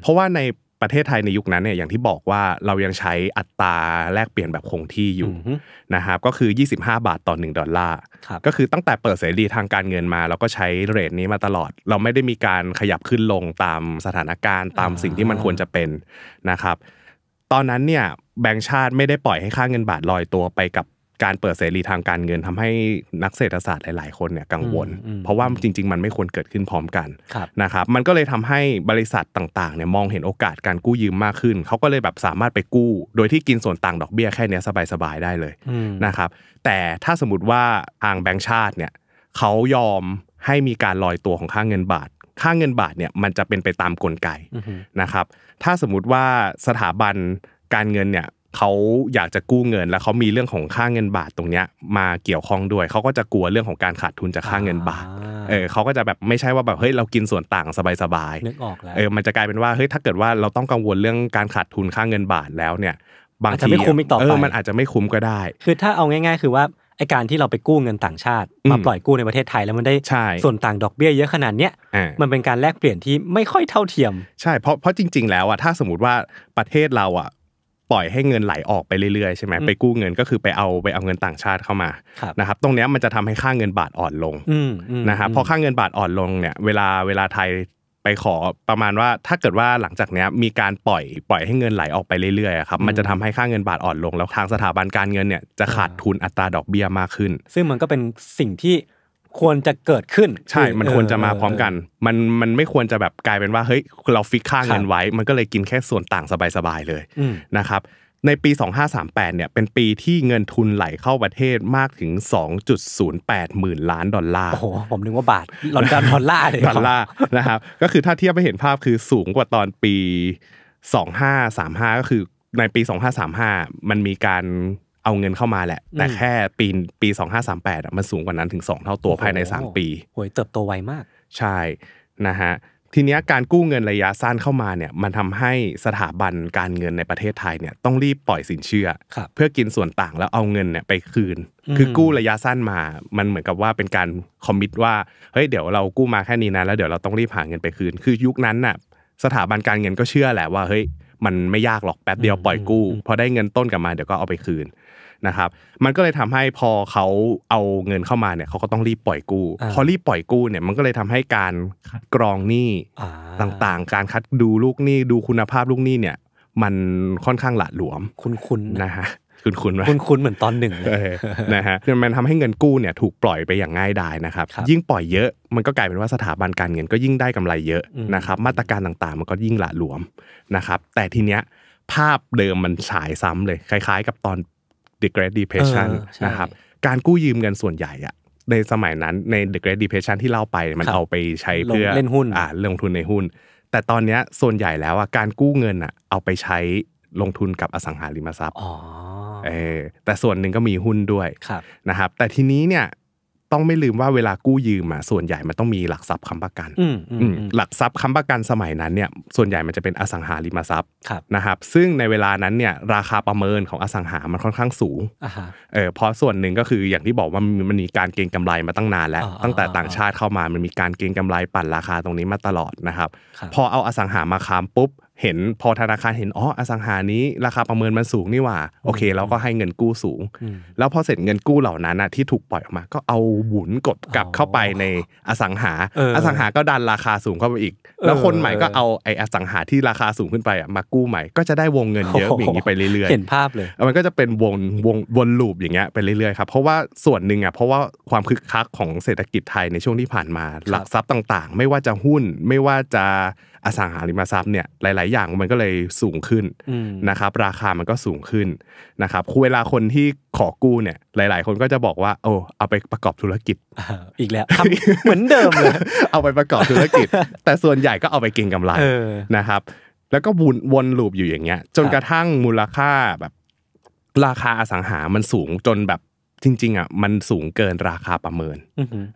เพราะว่าในประเทศไทยในยุคนั้นเนี่ยอย่างที่บอกว่าเรายังใช้อัตราแลกเปลี่ยนแบบคงที่อยู่นะครับก็คือ 25บาทต่อ1ดอลลาร์ก็คือตั้งแต่เปิดเสรีทางการเงินมา เราก็ใช้เรทนี้มาตลอด เราไม่ได้มีการขยับขึ้นลงตามสถานการณ์ตามสิ่งที่มันควรจะเป็นนะครับ ตอนนั้นเนี่ยแบงก์ชาติไม่ได้ปล่อยให้ค่าเงินบาทลอยตัวไปกับการเปิดเสรีทางการเงินทำให้นักเศรษฐศาสตร์หลาย ๆ คนเนี่ยกังวล เพราะว่าจริง ๆ มันไม่ควรเกิดขึ้นพร้อมกันนะครับ มันก็เลยทำให้บริษัทต่าง ๆ เนี่ยมองเห็นโอกาสการกู้ยืมมากขึ้นเขาก็เลยแบบสามารถไปกู้โดยที่กินส่วนต่างดอกเบี้ยแค่เนี้ยสบาย ๆ ได้เลยนะครับ แต่ถ้าสมมติว่าทางแบงก์ชาติเนี่ยเขายอมให้มีการลอยตัวของค่าเงินบาทค่าเงินบาทเนี่ยมันจะเป็นไปตามกลไกนะครับ ถ้าสมมติว่าสถาบันการเงินเนี่ยเขาอยากจะกู้เงินแล้วเขามีเรื่องของค่าเงินบาทตรงเนี้ยมาเกี่ยวข้องด้วยเขาก็จะกลัวเรื่องของการขาดทุนจากค่าเงินบาทเออเขาก็จะแบบไม่ใช่ว่าแบบเฮ้ยเรากินส่วนต่างสบายๆนึกออกแล้วเออมันจะกลายเป็นว่าเฮ้ยถ้าเกิดว่าเราต้องกังวลเรื่องการขาดทุนค่าเงินบาทแล้วเนี่ยบางทีไม่คุ้มอีกต่อไปเออมันอาจจะไม่คุ้มก็ได้ คือถ้าเอาง่าย ๆ คือว่าไอการที่เราไปกู้เงินต่างชาติ มาปล่อยกู้ในประเทศไทยแล้วมันได้ส่วนต่างดอกเบี้ย เยอะขนาดเนี้ยมันเป็นการแลกเปลี่ยนที่ไม่ค่อยเท่าเทียม ใช่เพราะเพราะจริงๆ แล้วอ่ะถ้าสมมติว่าประเทศเราอ่ะปล่อยให้เงินไหลออกไปเรื่อยๆใช่ไหมไปกู้เงินก็คือไปเอาไปเอาเงินต่างชาติเข้ามานะครับตรงนี้มันจะทำให้ค่าเงินบาทอ่อนลงนะครับพอค่าเงินบาทอ่อนลงเนี่ยเวลาเวลาไทยไปขอประมาณว่า ถ้าเกิดว่าหลังจากนี้มีการปล่อยปล่อยให้เงินไหลออกไปเรื่อยๆครับมันจะทำให้ค่าเงินบาทอ่อนลงแล้วทางสถาบันการเงินเนี่ยจะขาดทุนอัตราดอกเบี้ยมากขึ้น ซึ่งมันก็เป็นสิ่งที่ควรจะเกิดขึ้น ใช่ มันควรจะมาพร้อมกัน มันมันไม่ควรจะแบบกลายเป็นว่า เฮ้ยเราฟิกค่าเงินไว้ มันก็เลยกินแค่ส่วนต่างสบายๆเลยนะครับ ในปี2538เนี่ยเป็นปีที่เงินทุนไหลเข้าประเทศมากถึง2.08หมื่นล้าน ดอลลาร์โอ้โหผมนึกว่าบาทลอนดอนดอลลาร์เลยดอลลาร์นะครับ ก็คือถ้าเทียบไปเห็นภาพคือสูงกว่าตอนปี2535ก็คือในปี2535มันมีการเอาเงินเข้ามาแหละแต่แค่ปีปี 2538มันสูงกว่านั้นถึง 2 เท่าตัวภายใน3ปีโอยเติบโตไวมากใช่นะฮะทีนี้การกู้เงินระยะสั้นเข้ามาเนี่ยมันทำให้สถาบันการเงินในประเทศไทยเนี่ยต้องรีบปล่อยสินเชื่อเพื่อกินส่วนต่างแล้วเอาเงินเนี่ยไปคืน คือกู้ระยะสั้นมามันเหมือนกับว่าเป็นการคอมมิตว่าเฮ้ยเดี๋ยวเรากู้มาแค่นี้นะแล้วเดี๋ยวเราต้องรีบหาเงินไปคืนคือยุคนั้นน่ะสถาบันการเงินก็เชื่อแหละว่าเฮ้ยมันไม่ยากหรอกแป๊บเดียวปล่อยกู้ พอได้เงินต้นกลับมาเดี๋ยวก็เอาไปคืนนะครับมันก็เลยทำให้พอเขาเอาเงินเข้ามาเนี่ยเขาก็ต้องรีบปล่อยกู้พอรีบปล่อยกู้เนี่ยมันก็เลยทำให้การคัดกรองหนี้ต่างๆ การคัดดูลูกหนี้ดูคุณภาพลูกหนี้เนี่ยมันค่อนข้างหละหลวม คุณคุณนะฮะคุณคุณไหมคุณคุณเหมือนตอนหนึ่งเลยนะฮะมันทำให้เงินกู้เนี่ยถูกปล่อยไปอย่างง่ายดายนะครับยิ่งปล่อยเยอะมันก็กลายเป็นว่าสถาบันการเงินก็ยิ่งได้กำไรเยอะนะครับมาตรการต่างๆ มันก็ยิ่งหละหลวมนะครับแต่ทีเนี้ยภาพเดิมมันฉายซ้ำเลยคล้าย ๆ กับตอน The Great Depression นะครับการกู้ยืมเงินส่วนใหญ่อะในสมัยนั้นใน The Great Depression ที่เล่าไปมันเอาไปใช้เพื่อเล่นหุ้นอ่าลงทุนในหุ้น แต่ตอนนี้ส่วนใหญ่แล้วอ่ะการกู้เงินอ่ะเอาไปใช้ลงทุนกับอสังหาริมทรัพย์เออแต่ส่วนหนึ่งก็มีหุ้นด้วยนะครับแต่ทีนี้เนี่ยต้องไม่ลืมว่าเวลากู้ยืมอ่ะส่วนใหญ่มันต้องมีหลักทรัพย์ค้ำประกัน หลักทรัพย์ค้ำประกันสมัยนั้นเนี่ยส่วนใหญ่มันจะเป็นอสังหาริมทรัพย์นะครับ ซึ่งในเวลานั้นเนี่ยราคาประเมินของอสังหามันค่อนข้างสูงเออเพราะส่วนหนึ่งก็คืออย่างที่บอกว่ามันมีการเก็งกำไรมาตั้งนานแล้ว ตั้งแต่ต่างชาติเข้ามา มันมีการเก็งกำไรปั่นราคาตรงนี้มาตลอดนะครับ พอเอาอสังหามาค้ำปุ๊บเห็นพอธนาคารเห็นอ๋ออสังหานี้ราคาประเมินมันสูงนี่ว่าโอเคเราก็ให้เงินกู้สูงแล้วพอเสร็จเงินกู้เหล่านั้นที่ถูกปล่อยออกมา ก็เอาหมุนกดกลับเข้าไปในอสังหา อสังหาก็ดันราคาสูงเข้าไปอีก แล้วคนใหม่ก็เอาไอ้อสังหาที่ราคาสูงขึ้นไปมากู้ใหม่ก็จะได้วงเงินเยอะอย่างนี้ไปเรื่อยๆ เห็นภาพเลย มันก็จะเป็นวงวงวนลูปอย่างเงี้ยไปเรื่อยๆครับเพราะว่าส่วนหนึ่งอ่ะเพราะว่าความคึกคักของเศรษฐกิจไทยในช่วงที่ผ่านมา หลักทรัพย์ต่างๆ ไม่ว่าจะหุ้นไม่ว่าจะอสังหาริมทรัพย์เนี่ยหลาย ๆอย่างมันก็เลยสูงขึ้นนะครับราคามันก็สูงขึ้นนะครับคเวลาคนที่ขอกู้เนี่ย หลาย ๆ คนก็จะบอกว่าโอ้เอาไปประกอบธุรกิจอีกแล้วเหมือนเดิมเลยเอาไปประกอบธุรกิจ แต่ส่วนใหญ่ก็เอาไปเก็งกำไรนะครับ แล้วก็วนวนลูปอยู่อย่างเงี้ยจนกระทั่งมูลค่าแบบราคาอสังหามันสูงจนแบบจริงๆอ่ะมันสูงเกินราคาประเมิน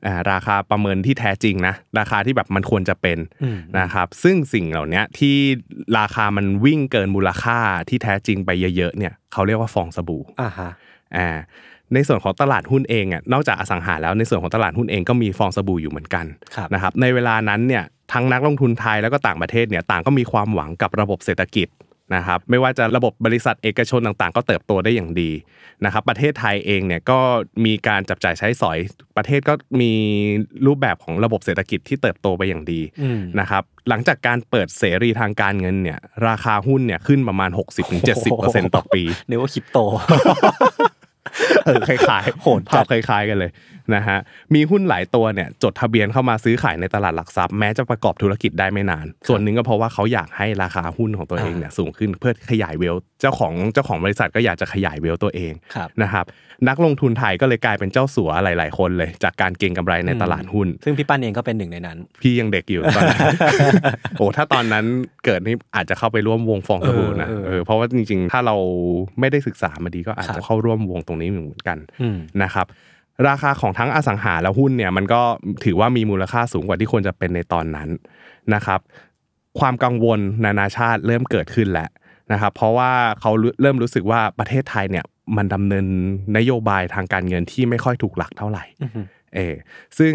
อ่าราคาประเมินที่แท้จริงนะราคาที่แบบมันควรจะเป็นนะครับซึ่งสิ่งเหล่านี้ที่ราคามันวิ่งเกินมูลค่าที่แท้จริงไปเยอะๆเนี่ยเขาเรียกว่าฟองสบู่อ่าฮะอ่าในส่วนของตลาดหุ้นเองอ่ะนอกจากอสังหาแล้ว ในส่วนของตลาดหุ้นเองก็มีฟองสบู่อยู่เหมือนกันนะครับในเวลานั้นเนี่ยทั้งนักลงทุนไทยแล้วก็ต่างประเทศเนี่ยต่างก็มีความหวังกับระบบเศรษฐกิจนะครับไม่ว่าจะระบบบริษัทเอกชนต่างๆ ก็เติบโตได้อย่างดีนะครับประเทศไทยเองเนี่ยก็มีการจับจ่ายใช้สอยประเทศก็มีรูปแบบของระบบเศรษฐกิจที่เติบโตไปอย่างดีนะครับ หลังจากการเปิดเสรีทางการเงินเนี่ย ราคาหุ้นเนี่ยขึ้นประมาณ60-70%ต่อปีเนียกว่าคริปโต เออคล้ายๆโหดภาพคล้าย ๆ กันเลยนะฮะมีหุ้นหลายตัวเนี่ย จดทะเบียนเข้ามาซื้อขายในตลาดหลักทรัพย์แม้จะประกอบธุรกิจได้ไม่นาน ส่วนหนึ่งก็เพราะว่าเขาอยากให้ราคาหุ้นของตัวเองเนี่ยสูงขึ้นเพื่อขยายเวลเจ้าของเจ้าของบริษัทก็อยากจะขยายเวลตัวเองนะครับ นักลงทุนไทยก็เลยกลายเป็นเจ้าสัวหลาย ๆ คนเลยจากการเก็งกำไรในตลาดหุ้น ซึ่งพี่ปั้นเองก็เป็นหนึ่งในนั้น พี่ยังเด็กอยู่ตอนนั้นโอ้ถ้าตอนนั้นเกิดนี่อาจจะเข้าไปร่วมวงฟองสบู่นะเเพราะว่าจริงๆ ถ้าเราไม่ได้ศึกษามาดีก็อาจจะเข้าร่วมวงตรงนี้เหมือนกันนะครับราคาของทั้งอสังหาและหุ้นเนี่ย มันก็ถือว่ามีมูลค่าสูงกว่าที่ควรจะเป็นในตอนนั้นนะครับ ความกังวลนานาชาติเริ่มเกิดขึ้นแล้วนะครับ เพราะว่าเขาเริ่มรู้สึกว่าประเทศไทยเนี่ยมันดำเนินนโยบายทางการเงินที่ไม่ค่อยถูกหลักเท่าไหร่เออซึ่ง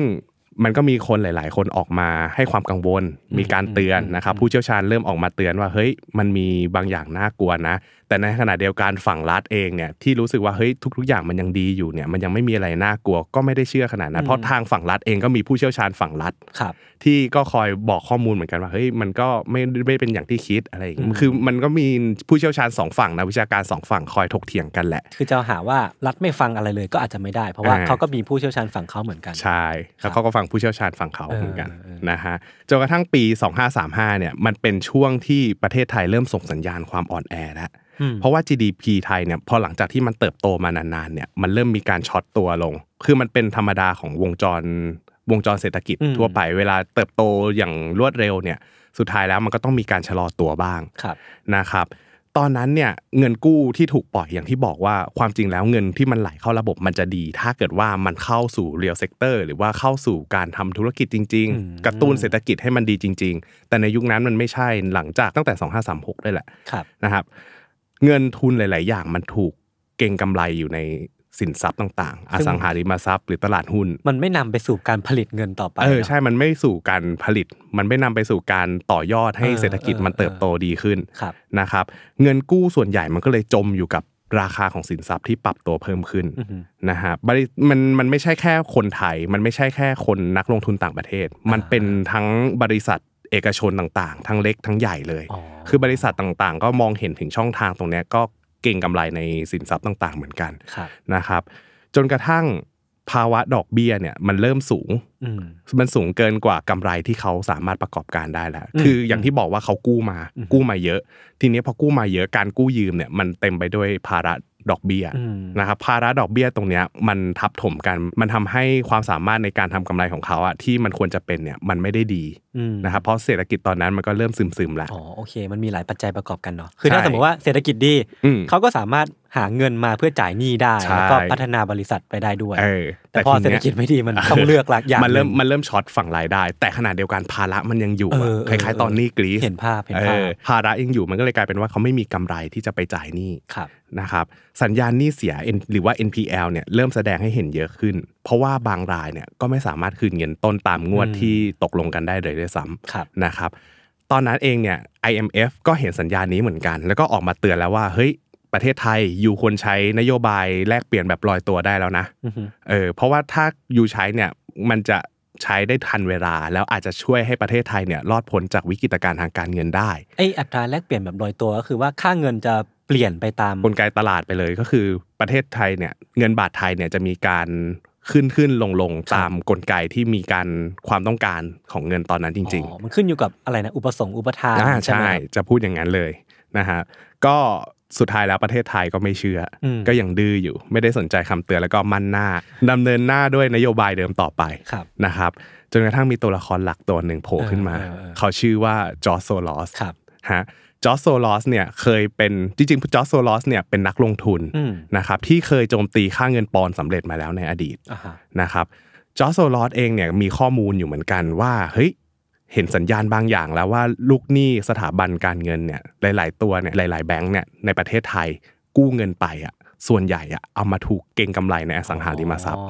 มันก็มีคนหลาย ๆ คนออกมาให้ความกังวลมีการเตือนนะครับ ผู้เชี่ยวชาญเริ่มออกมาเตือนว่าเฮ้ยมันมีบางอย่างน่ากลัวนะแต่ในขณะเดียวกันฝั่งรัฐเองเนี่ยที่รู้สึกว่าเฮ้ยทุก ๆอย่างมันยังดีอยู่เนี่ยมันยังไม่มีอะไรน่ากลัวก็ไม่ได้เชื่อขนาดนั้นเพราะทางฝั่งรัฐเองก็มีผู้เชี่ยวชาญฝั่งรัฐที่ก็คอยบอกข้อมูลเหมือนกันว่าเฮ้ยมันก็ไม่ไม่เป็นอย่างที่คิดอะไรอย่างนี้คือมันก็มีผู้เชี่ยวชาญสองฝั่งนะวิชาการสองฝั่งคอยถกเถียงกันแหละคือจะหาว่ารัฐไม่ฟังอะไรเลย ก็อาจจะไม่ได้เพราะว่าเขาก็มีผู้เชี่ยวชาญฝั่งเขาเหมือนกันใช่แล้วเขาก็ฟังผู้เชี่ยวชาญฝั่งเขาเหมือนกันนะฮะจนกระทั่งปี2535เนี่ยมันเป็นช่วงที่ประเทศไทยเริ่มส่งสัญญาณความอ่อนแอแล้วเพราะว่า GDP ไทยเนี่ยพอหลังจากที่มันเติบโตมานานๆเนี่ยมันเริ่มมีการช็อตตัวลง คือมันเป็นธรรมดาของวงจรวงจรเศรษฐกิจ ทั่วไปเวลาเติบโตอย่างรวดเร็วเนี่ยสุดท้ายแล้วมันก็ต้องมีการชะลอตัวบ้างนะครับ ตอนนั้นเนี่ยเงินกู้ที่ถูกปล่อยอย่างที่บอกว่าความจริงแล้วเงินที่มันไหลเข้าระบบมันจะดี ถ้าเกิดว่ามันเข้าสู่เรียลเซกเตอร์ หรือว่าเข้าสู่การทำธุรกิจจริง ๆ กระตุ้นเศรษฐกิจให้มันดีจริง ๆแต่ในยุคนั้นมันไม่ใช่หลังจากตั้งแต่2536ด้วยแหละนะครับเงินทุนหลาย ๆ อย่างมันถูกเก่งกำไรอยู่ในสินทรัพย์ต่าง ๆ อสังหาริมทรัพย์หรือตลาดหุ้น มันไม่นำไปสู่การผลิตเงินต่อไปเออใช่ มันไม่สู่การผลิต มันไม่นำไปสู่การต่อยอดให้เศรษฐกิจมันเติบโตดีขึ้นนะครับเงินกู้ส่วนใหญ่มันก็เลยจมอยู่กับราคาของสินทรัพย์ที่ปรับตัวเพิ่มขึ้นนะฮะมันมันไม่ใช่แค่คนไทยมันไม่ใช่แค่คนนักลงทุนต่างประเทศ มันเป็นทั้งบริษัทเอกชนต่างๆ ทั้งเล็กทั้งใหญ่เลย คือบริษัทต่างๆ ก็มองเห็นถึงช่องทางตรงนี้ก็เก่งกำไรในสินทรัพย์ต่างๆ เหมือนกันนะครับ จนกระทั่งภาวะดอกเบี้ยเนี่ยมันเริ่มสูงมันสูงเกินกว่ากำไรที่เขาสามารถประกอบการได้แล้ว คืออย่างที่บอกว่าเขากู้มา กู้มาเยอะ ทีนี้พอกู้มาเยอะการกู้ยืมเนี่ยมันเต็มไปด้วยภาระดอกเบี้ยนะครับภาระดอกเบี้ยตรงเนี้ยมันทับถมกัน มันทำให้ความสามารถในการทำกำไรของเขาอะที่มันควรจะเป็นเนี่ยมันไม่ได้ดีนะครับ เพราะเศรษฐกิจตอนนั้นมันก็เริ่มซึมๆแล้ว อ๋อโอเคมันมีหลายปัจจัยประกอบกันเนาะ คือถ้าสมมติว่าเศรษฐกิจดีเขาก็สามารถหาเงินมาเพื่อจ่ายหนี้ได้แล้วก็พัฒนาบริษัทไปได้ด้วยแต่พอเศรษฐกิจไม่ดีมันต้องเลือกหลักอย่างมันเริ่มมันเริ่มช็อตฝั่งรายได้แต่ขนาดเดียวกันภาระมันยังอยู่คล้ายๆ ตอนนี้กรีซเห็นภาพเห็นภาพ ภาระยังอยู่มันก็เลยกลายเป็นว่าเขาไม่มีกำไรที่จะไปจ่ายหนี้นะครับ สัญญาณหนี้เสียหรือว่า NPL เนี่ย เริ่มแสดงให้เห็นเยอะขึ้น เพราะว่าบางรายเนี่ยก็ไม่สามารถคืนเงินต้นตามงวดที่ตกลงกันได้เลยด้วยซ้ำนะครับ ตอนนั้นเองเนี่ย IMF ก็เห็นสัญญาณนี้เหมือนกัน แล้วก็ออกมาเตือนแล้วว่า เฮ้ยประเทศไทยอยู่ควรใช้นโยบายแลกเปลี่ยนแบบลอยตัวได้แล้วนะเออเพราะว่าถ้าอยู่ใช้เนี่ยมันจะใช้ได้ทันเวลาแล้วอาจจะช่วยให้ประเทศไทยเนี่ยรอดพ้นจากวิกฤตการณ์ทางการเงินได้ไออัตราแลกเปลี่ยนแบบลอยตัวก็คือว่าค่าเงินจะเปลี่ยนไปตามกลไกตลาดไปเลย ก็คือประเทศไทยเนี่ยเงินบาทไทยเนี่ยจะมีการขึ้นขึ้นลงลงตามกลไกที่มีการความต้องการของเงินตอนนั้นจริงๆมันขึ้นอยู่กับอะไรนะอุปสงค์อุปทานใช่จะพูดอย่างนั้นเลยนะฮะก็สุดท้ายแล้วประเทศไทยก็ไม่เชื่อ ก็ยังดื้ออยู่ ไม่ได้สนใจคำเตือนแล้วก็มั่นหน้า ดำเนินหน้าด้วยนโยบายเดิมต่อไปนะครับจนกระทั่งมีตัวละครหลักตัวหนึ่งโผล่ขึ้นมาเขาชื่อว่าจอสโซลอสฮะจอสโซลอสเนี่ยเคยเป็นจริงๆจอสโซลอสเนี่ยเป็นนักลงทุนนะครับที่เคยโจมตีค่าเงินปอนสำเร็จมาแล้วในอดีตนะครับจอสโซลอสเองเนี่ยมีข้อมูลอยู่เหมือนกันว่า เฮ้ยเห็นสัญญาณบางอย่างแล้วว่าลูกหนี้สถาบันการเงินเนี่ยหลาย ๆ ตัวเนี่ยหลาย ๆ แบงก์เนี่ยในประเทศไทยกู้เงินไปอ่ะส่วนใหญ่อ่ะเอามาถูกเก็งกำไรในอสังหาริมทรัพย์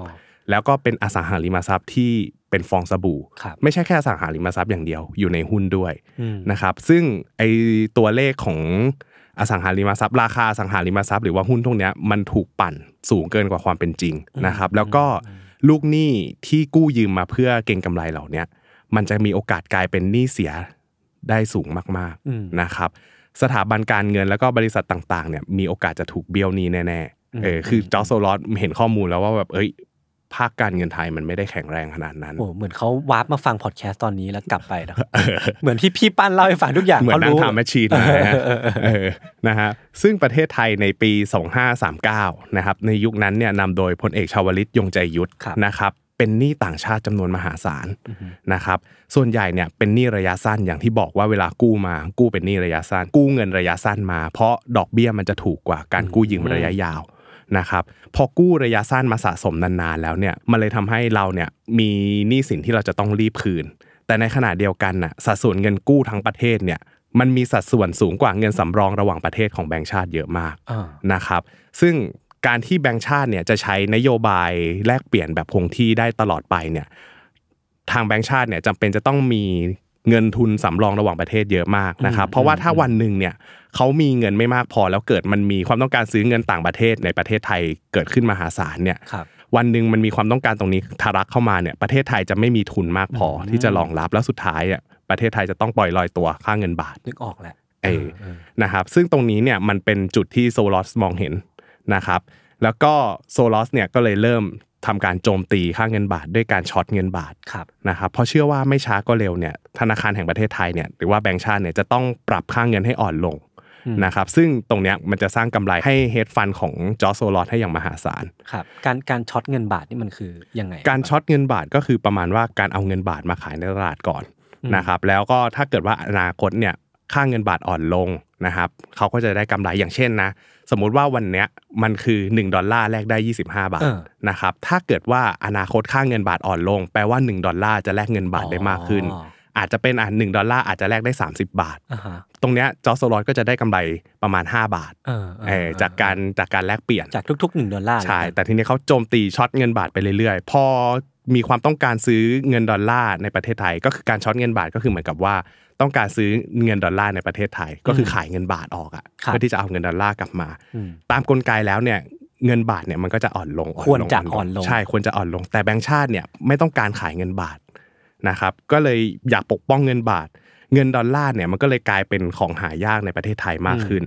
แล้วก็เป็นอสังหาริมทรัพย์ที่เป็นฟองสบู่ไม่ใช่แค่อสังหาริมทรัพย์อย่างเดียวอยู่ในหุ้นด้วยนะครับซึ่งไอตัวเลขของอสังหาริมทรัพย์ ราคาอสังหาริมทรัพย์หรือว่าหุ้นทุกเนี้ยมันถูกปั่นสูงเกินกว่าความเป็นจริงนะครับแล้วก็ลูกหนี้ที่กู้ยืมมาเพื่อเก็งกำไรเหล่านี้มันจะมีโอกาสกลายเป็นหนี้เสียได้สูงมาก ๆนะครับ สถาบันการเงินแล้วก็บริษัทต่างๆเนี่ยมีโอกาสจะถูกเบี้ยวนี้แน่ๆเออคือจอสโซลอสเห็นข้อมูลแล้วว่าแบบเอ้ย ภาคการเงินไทยมันไม่ได้แข็งแรงขนาดนั้นโอ้เหมือนเขาวาร์ปมาฟังพอดแคสต์ตอนนี้แล้วกลับไปนะเหมือนที่พี่ปั้นเล่าให้ฟังทุกอย่างเหมือนนั่งทำแมชชีนนะฮะซึ่งประเทศไทยในปี2539นะครับในยุคนั้นเนี่ยนำโดยพลเอกชาวลิตยงใจยุทธนะครับเป็นหนี้ต่างชาติจำนวนมหาศาลนะครับ ส่วนใหญ่เนี่ยเป็นหนี้ระยะสั้นอย่างที่บอกว่าเวลากู้มา กู้เป็นหนี้ระยะสั้นกู้เงินระยะสั้นมา เพราะดอกเบี้ยมันจะถูกกว่าการกู้ยืมระยะยาวนะครับพอกู้ระยะสั้นมาสะสมนานๆแล้วเนี่ยมันเลยทำให้เราเนี่ยมีหนี้สินที่เราจะต้องรีบคืน แต่ในขณะเดียวกันน่ะสัดส่วนเงินกู้ทั้งประเทศเนี่ยมันมีสัดส่วนสูงกว่าเงินสำรองระหว่างประเทศของแบงก์ชาติเยอะมากนะครับ ซึ่งการที่แบงค์ชาติเนี่ยจะใช้นโยบายแลกเปลี่ยนแบบคงที่ได้ตลอดไปเนี่ยทางแบงค์ชาติเนี่ยจำเป็นจะต้องมีเงินทุนสำรองระหว่างประเทศเยอะมากนะครับเพราะว่าถ้าวันหนึ่งเนี่ยเขามีเงินไม่มากพอแล้วเกิดมันมีความต้องการซื้อเงินต่างประเทศในประเทศไทยเกิดขึ้นมหาศาลเนี่ยวันหนึ่งมันมีความต้องการตรงนี้ทารักเข้ามาเนี่ยประเทศไทยจะไม่มีทุนมากพอที่จะรองรับแล้วสุดท้ายอ่ะประเทศไทยจะต้องปล่อยลอยตัวค่าเงินบาทนึกออกแหละเออนะครับซึ่งตรงนี้เนี่ยมันเป็นจุดที่โซลอสมองเห็นนะครับแล้วก็โซลอสเนี่ยก็เลยเริ่มทำการโจมตีค่าเงินบาทด้วยการช็อตเงินบาทนะครับเพราะเชื่อว่าไม่ช้าก็เร็วเนี่ยธนาคารแห่งประเทศไทยเนี่ยหรือว่าแบงก์ชาติเนี่ยจะต้องปรับค่าเงินให้อ่อนลงนะครับซึ่งตรงเนี้ยมันจะสร้างกำไรให้เฮดฟันของจอโซลอสให้อย่างมหาศาลครับการ การช็อตเงินบาทนี่มันคือยังไงการช็อตเงินบาทก็คือประมาณว่าการเอาเงินบาทมาขายในตลาดก่อนนะครับแล้วก็ถ้าเกิดว่าอนาคตเนี่ยค่าเงินบาทอ่อนลงนะครับเขาก็จะได้กำไรอย่างเช่นนะสมมุติว่าวันเนี้ยมันคือ1ดอลลาร์แลกได้25 บาทนะครับถ้าเกิดว่าอนาคตค่าเงินบาทอ่อนลงแปลว่า1ดอลลาร์จะแลกเงินบาทได้มากขึ้นอาจจะเป็นอ่ะหนึ่งดอลลาร์อาจจะแลกได้ 30 บาทตรงเนี้ยจอสโลอนก็จะได้กำไรประมาณ 5 บาทจากการจากการแลกเปลี่ยนจากทุก ๆ1ดอลลาร์ใช่แต่ทีนี้เขาโจมตีช็อตเงินบาทไปเรื่อยๆพอมีความต้องการซื้อเงินดอลลาร์ในประเทศไทย ก็คือการช็อตเงินบาทก็คือเหมือนกับว่า ต้องการซื้อเงินดอลลาร์ในประเทศไทยก็คือขายเงินบาทออกอ่ะเพื่อที่จะเอาเงินดอลลาร์กลับมาตามกลไกแล้วเนี่ยเงินบาทเนี่ยมันก็จะอ่อนลงควรจะอ่อนลงใช่ควรจะอ่อนลงแต่แบงก์ชาติเนี่ยไม่ต้องการขายเงินบาทนะครับก็เลยอยากปกป้องเงินบาทเงินดอลลาร์เนี่ยมันก็เลยกลายเป็นของหายากในประเทศไทยมากขึ้น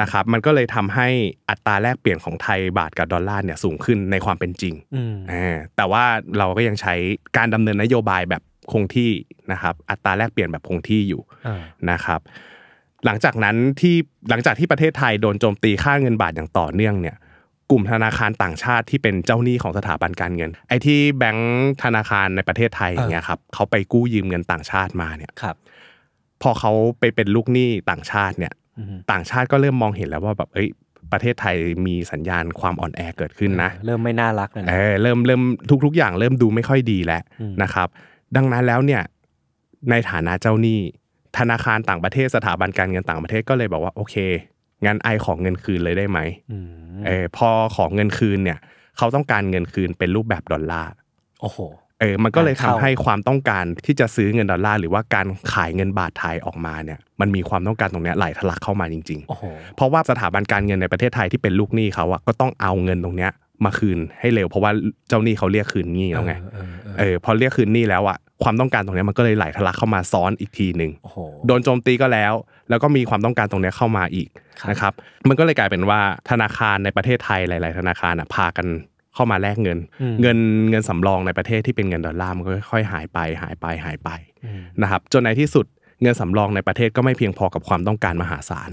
นะครับ มันก็เลยทำให้อัตราแลกเปลี่ยนของไทยบาทกับดอลลาร์เนี่ยสูงขึ้นในความเป็นจริงแต่ว่าเราก็ยังใช้การดำเนินนโยบายแบบคงที่นะครับ อัตราแลกเปลี่ยนแบบคงที่อยู่นะครับ หลังจากนั้นที่หลังจากที่ประเทศไทยโดนโจมตีค่าเงินบาทอย่างต่อเนื่องเนี่ย กลุ่มธนาคารต่างชาติที่เป็นเจ้าหนี้ของสถาบันการเงิน ไอ้ที่แบงก์ธนาคารในประเทศไทยอย่างเงี้ยครับเขาไปกู้ยืมเงินต่างชาติมาเนี่ยพอเขาไปเป็นลูกหนี้ต่างชาติเนี่ยต่างชาติก็เริ่มมองเห็นแล้วว่าแบบเอ้ย ประเทศไทยมีสัญญาณความอ่อนแอเกิดขึ้นนะเริ่มไม่น่ารักนะเออเริ่มเริ่มทุกๆอย่างเริ่มดูไม่ค่อยดีแล้วนะครับ ดังนั้นแล้วเนี่ยในฐานะเจ้าหนี้ธนาคารต่างประเทศสถาบันการเงินต่างประเทศก็เลยบอกว่า โอเคงั้นไอของเงินคืนเลยได้ไหมเออพอของเงินคืนเนี่ยเขาต้องการเงินคืนเป็นรูปแบบดอลลาร์โอ้โหเออมันก็เลยทำให้ความต้องการที่จะซื้อเงินดอลลาร์หรือว่าการขายเงินบาทไทยออกมาเนี่ย มันมีความต้องการตรงนี้ไหลทะลักเข้ามาจริง ๆ เพราะว่าสถาบันการเงินในประเทศไทยที่เป็นลูกหนี้เขาอะก็ต้องเอาเงินตรงเนี้ยมาคืนให้เร็ว เพราะว่าเจ้าหนี้เขาเรียกคืนหนี้แล้วไง เออพอเรียกคืนหนี้แล้วอะความต้องการตรงนี้มันก็เลยไหลทะลักเข้ามาซ้อนอีกทีหนึ่งโดนโจมตีก็แล้ว แล้วก็มีความต้องการตรงนี้เข้ามาอีกนะครับ มันก็เลยกลายเป็นว่าธนาคารในประเทศไทยหลาย ๆ ธนาคารอะพากันเข้ามาแลกเงินเงินเงินสำรองในประเทศที่เป็นเงินดอลลาร์มันก็ค่อยๆหายไปหายไปหายไปนะครับจนในที่สุดเงินสำรองในประเทศก็ไม่เพียงพอกับความต้องการมหาศาล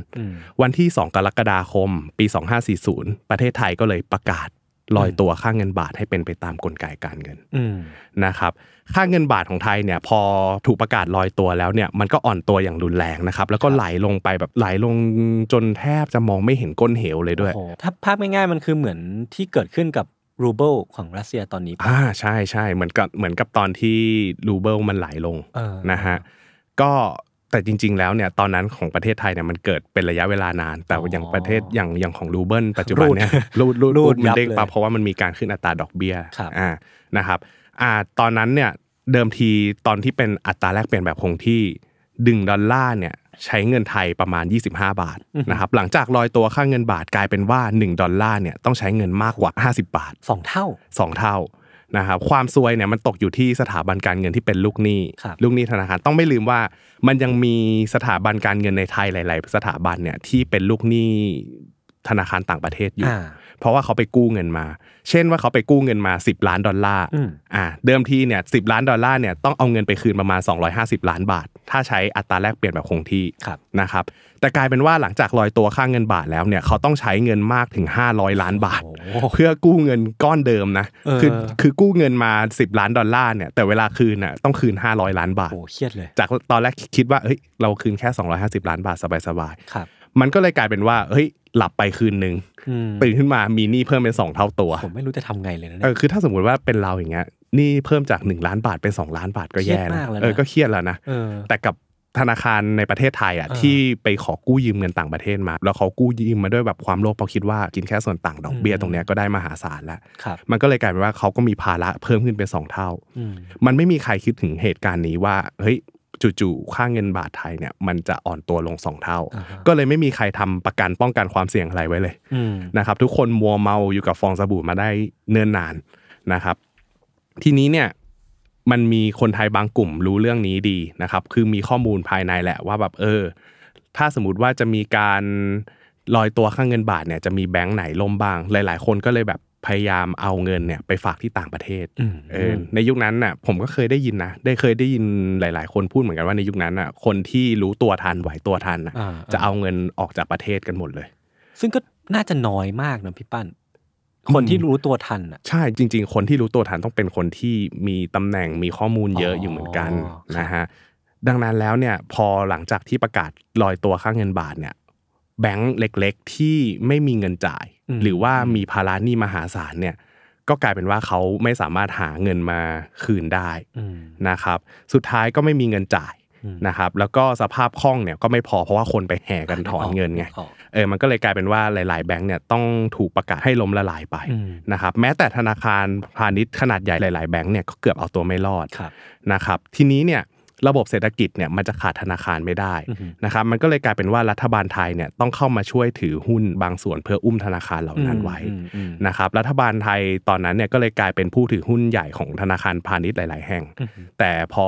วันที่2กรกฎาคม ปี 2540 ประเทศไทยก็เลยประกาศลอยตัวค่างเงินบาทให้เป็นไปตามกลไกการเงินนะครับค่างเงินบาทของไทยเนี่ยพอถูกประกาศลอยตัวแล้วเนี่ยมันก็อ่อนตัวอย่างรุนแรงนะครับแล้วก็ไหลลงไปแบบไหลลงจนแทบจะมองไม่เห็นก้นเหวเลยด้วย ถ้าภาพง่ายๆมันคือเหมือนที่เกิดขึ้นกับรูเบิลของรัสเซียตอนนี้อ่าใช่ใช่เหมือนกับเหมือนกับตอนที่รูเบิลมันไหลลงนะฮะก็แต่จริง ๆแล้วเนี่ยตอนนั้นของประเทศไทยเนี่ยมันเกิดเป็นระยะเวลานาน แต่อย่างประเทศอย่างอย่างของรูเบิลปัจจุบันเนี่ยรูดรูดมันเด้งปเพราะว่ามันมีการขึ้นอัตราดอกเบี้ยอ่านะครับอ่าตอนนั้นเนี่ยเดิมทีตอนที่เป็นอัตราแลกเปลี่ยนแบบคงที่ดึงดอลลาร์เนี่ยใช้เงินไทยประมาณ 25 บาทนะครับหลังจากลอยตัวค่าเงินบาทกลายเป็นว่า 1 ดอลลาร์เนี่ยต้องใช้เงินมากกว่า 50 บาท 2 เท่า2เท่านะครับความซวยเนี่ยมันตกอยู่ที่สถาบันการเงินที่เป็นลูกหนี้ลูกหนี้ธนาคารต้องไม่ลืมว่ามันยังมีสถาบันการเงินในไทยหลาย ๆ สถาบันเนี่ยที่เป็นลูกหนี้ธนาคารต่างประเทศอยู่เพราะว่าเขาไปกู้เงินมา เช่นว่าเขาไปกู้เงินมา 10 ล้านดอลลาร์อ่าเดิมทีเนี่ยสิล้านดอลลาร์เนี่ยต้องเอาเงินไปคืนประมาณ 250 ล้าน บาทถ้าใช้อัตราแลกเปลี่ยนแบบคงที่นะครับ แต่กลายเป็นว่าหลังจากลอยตัวค่างเงินบาทแล้วเนี่ยเขาต้องใช้เงินมากถึง 500 ล้านบาท เพื่อกู้เงินก้อนเดิมนะ คือคือกู้เงินมา 10ล้านดอลลาร์เนี่ยแต่เวลาคืนน่ะต้องคืน 500 ล้านบาทโอ้เครียดเลยจากตอนแรกคิดว่าเฮ้ยเราคืนแค่ 250ล้านบาทสบายๆครับมันก็เลยกลายเป็นว่า เฮ้ย หลับไปคืนนึงตื่นขึ้นมามีหนี้เพิ่มเป็นสองเท่าตัวผมไม่รู้จะทำไงเลยนะเออคือถ้าสมมติว่าเป็นเราอย่างเงี้ยนี่เพิ่มจาก 1 ล้านบาทเป็น 2 ล้านบาทก็แย่นะเออก็เครียดแล้วนะแต่กับธนาคารในประเทศไทยอ่ะที่ไปขอกู้ยืมเงินต่างประเทศมาแล้วเขากู้ยืมมาด้วยแบบความโลภเพราะคิดว่า กินแค่ส่วนต่างดอกเบี้ยตรงเนี้ยก็ได้มหาศาลแล้วมันก็เลยกลายเป็นว่าเขาก็มีภาระเพิ่มขึ้นเป็นสองเท่ามันไม่มีใครคิดถึงเหตุการณ์นี้ว่าเฮ้ยจู่ๆค่าเงินบาทไทยเนี่ยมันจะอ่อนตัวลงสองเท่า ก็เลยไม่มีใครทำประกันป้องกันความเสี่ยงอะไรไว้เลยนะครับ ทุกคนมัวเมาอยู่กับฟองสบู่มาได้เนิ่นนานนะครับทีนี้เนี่ยมันมีคนไทยบางกลุ่มรู้เรื่องนี้ดีนะครับ คือมีข้อมูลภายในแหละว่าแบบเออ ถ้าสมมติว่าจะมีการลอยตัวข้างเงินบาทเนี่ยจะมีแบงก์ไหนล่มบ้าง หลายๆ คนก็เลยแบบพยายามเอาเงินเนี่ย ไปฝากที่ต่างประเทศเออในยุคนั้นน่ะ ผมก็เคยได้ยินนะได้เคยได้ยินหลาย ๆคนพูดเหมือนกันว่าในยุคนั้นน่ะ คนที่รู้ตัวทันไหวตัวทันน่ะจะเอาเงินออกจากประเทศกันหมดเลย ซึ่งก็น่าจะน้อยมากนะพี่ปั้นคนที่รู้ตัวทันอ่ะใช่จริง ๆ คนที่รู้ตัวทันต้องเป็นคนที่มีตำแหน่งมีข้อมูลเยอะอยู่เหมือนกันนะฮะดังนั้นแล้วเนี่ยพอหลังจากที่ประกาศลอยตัวค่าเงินบาทเนี่ยแบงก์เล็ก ๆที่ไม่มีเงินจ่าย หรือว่ามีภาระหนี้มหาศาลเนี่ยก็กลายเป็นว่าเขาไม่สามารถหาเงินมาคืนได้นะครับสุดท้ายก็ไม่มีเงินจ่ายนะครับแล้วก็สภาพคล่องเนี่ยก็ไม่พอเพราะว่าคนไปแห่กันถอนเงินไงเออ มันก็เลยกลายเป็นว่าหลาย ๆ แบงก์เนี่ยต้องถูกประกาศให้ล้มละลายไปนะครับแม้แต่ธนาคารพาณิชย์ขนาดใหญ่หลาย ๆแบงก์เนี่ยก็เกือบเอาตัวไม่รอดนะครับ ทีนี้เนี่ยระบบเศรษฐกิจเนี่ยมันจะขาดธนาคารไม่ได้นะครับมันก็เลยกลายเป็นว่ารัฐบาลไทยเนี่ยต้องเข้ามาช่วยถือหุ้นบางส่วนเพื่ออุ้มธนาคารเหล่านั้นไว้นะครับ รัฐบาลไทยตอนนั้นเนี่ยก็เลยกลายเป็นผู้ถือหุ้นใหญ่ของธนาคารพาณิชย์หลายๆแห่ง แต่พอ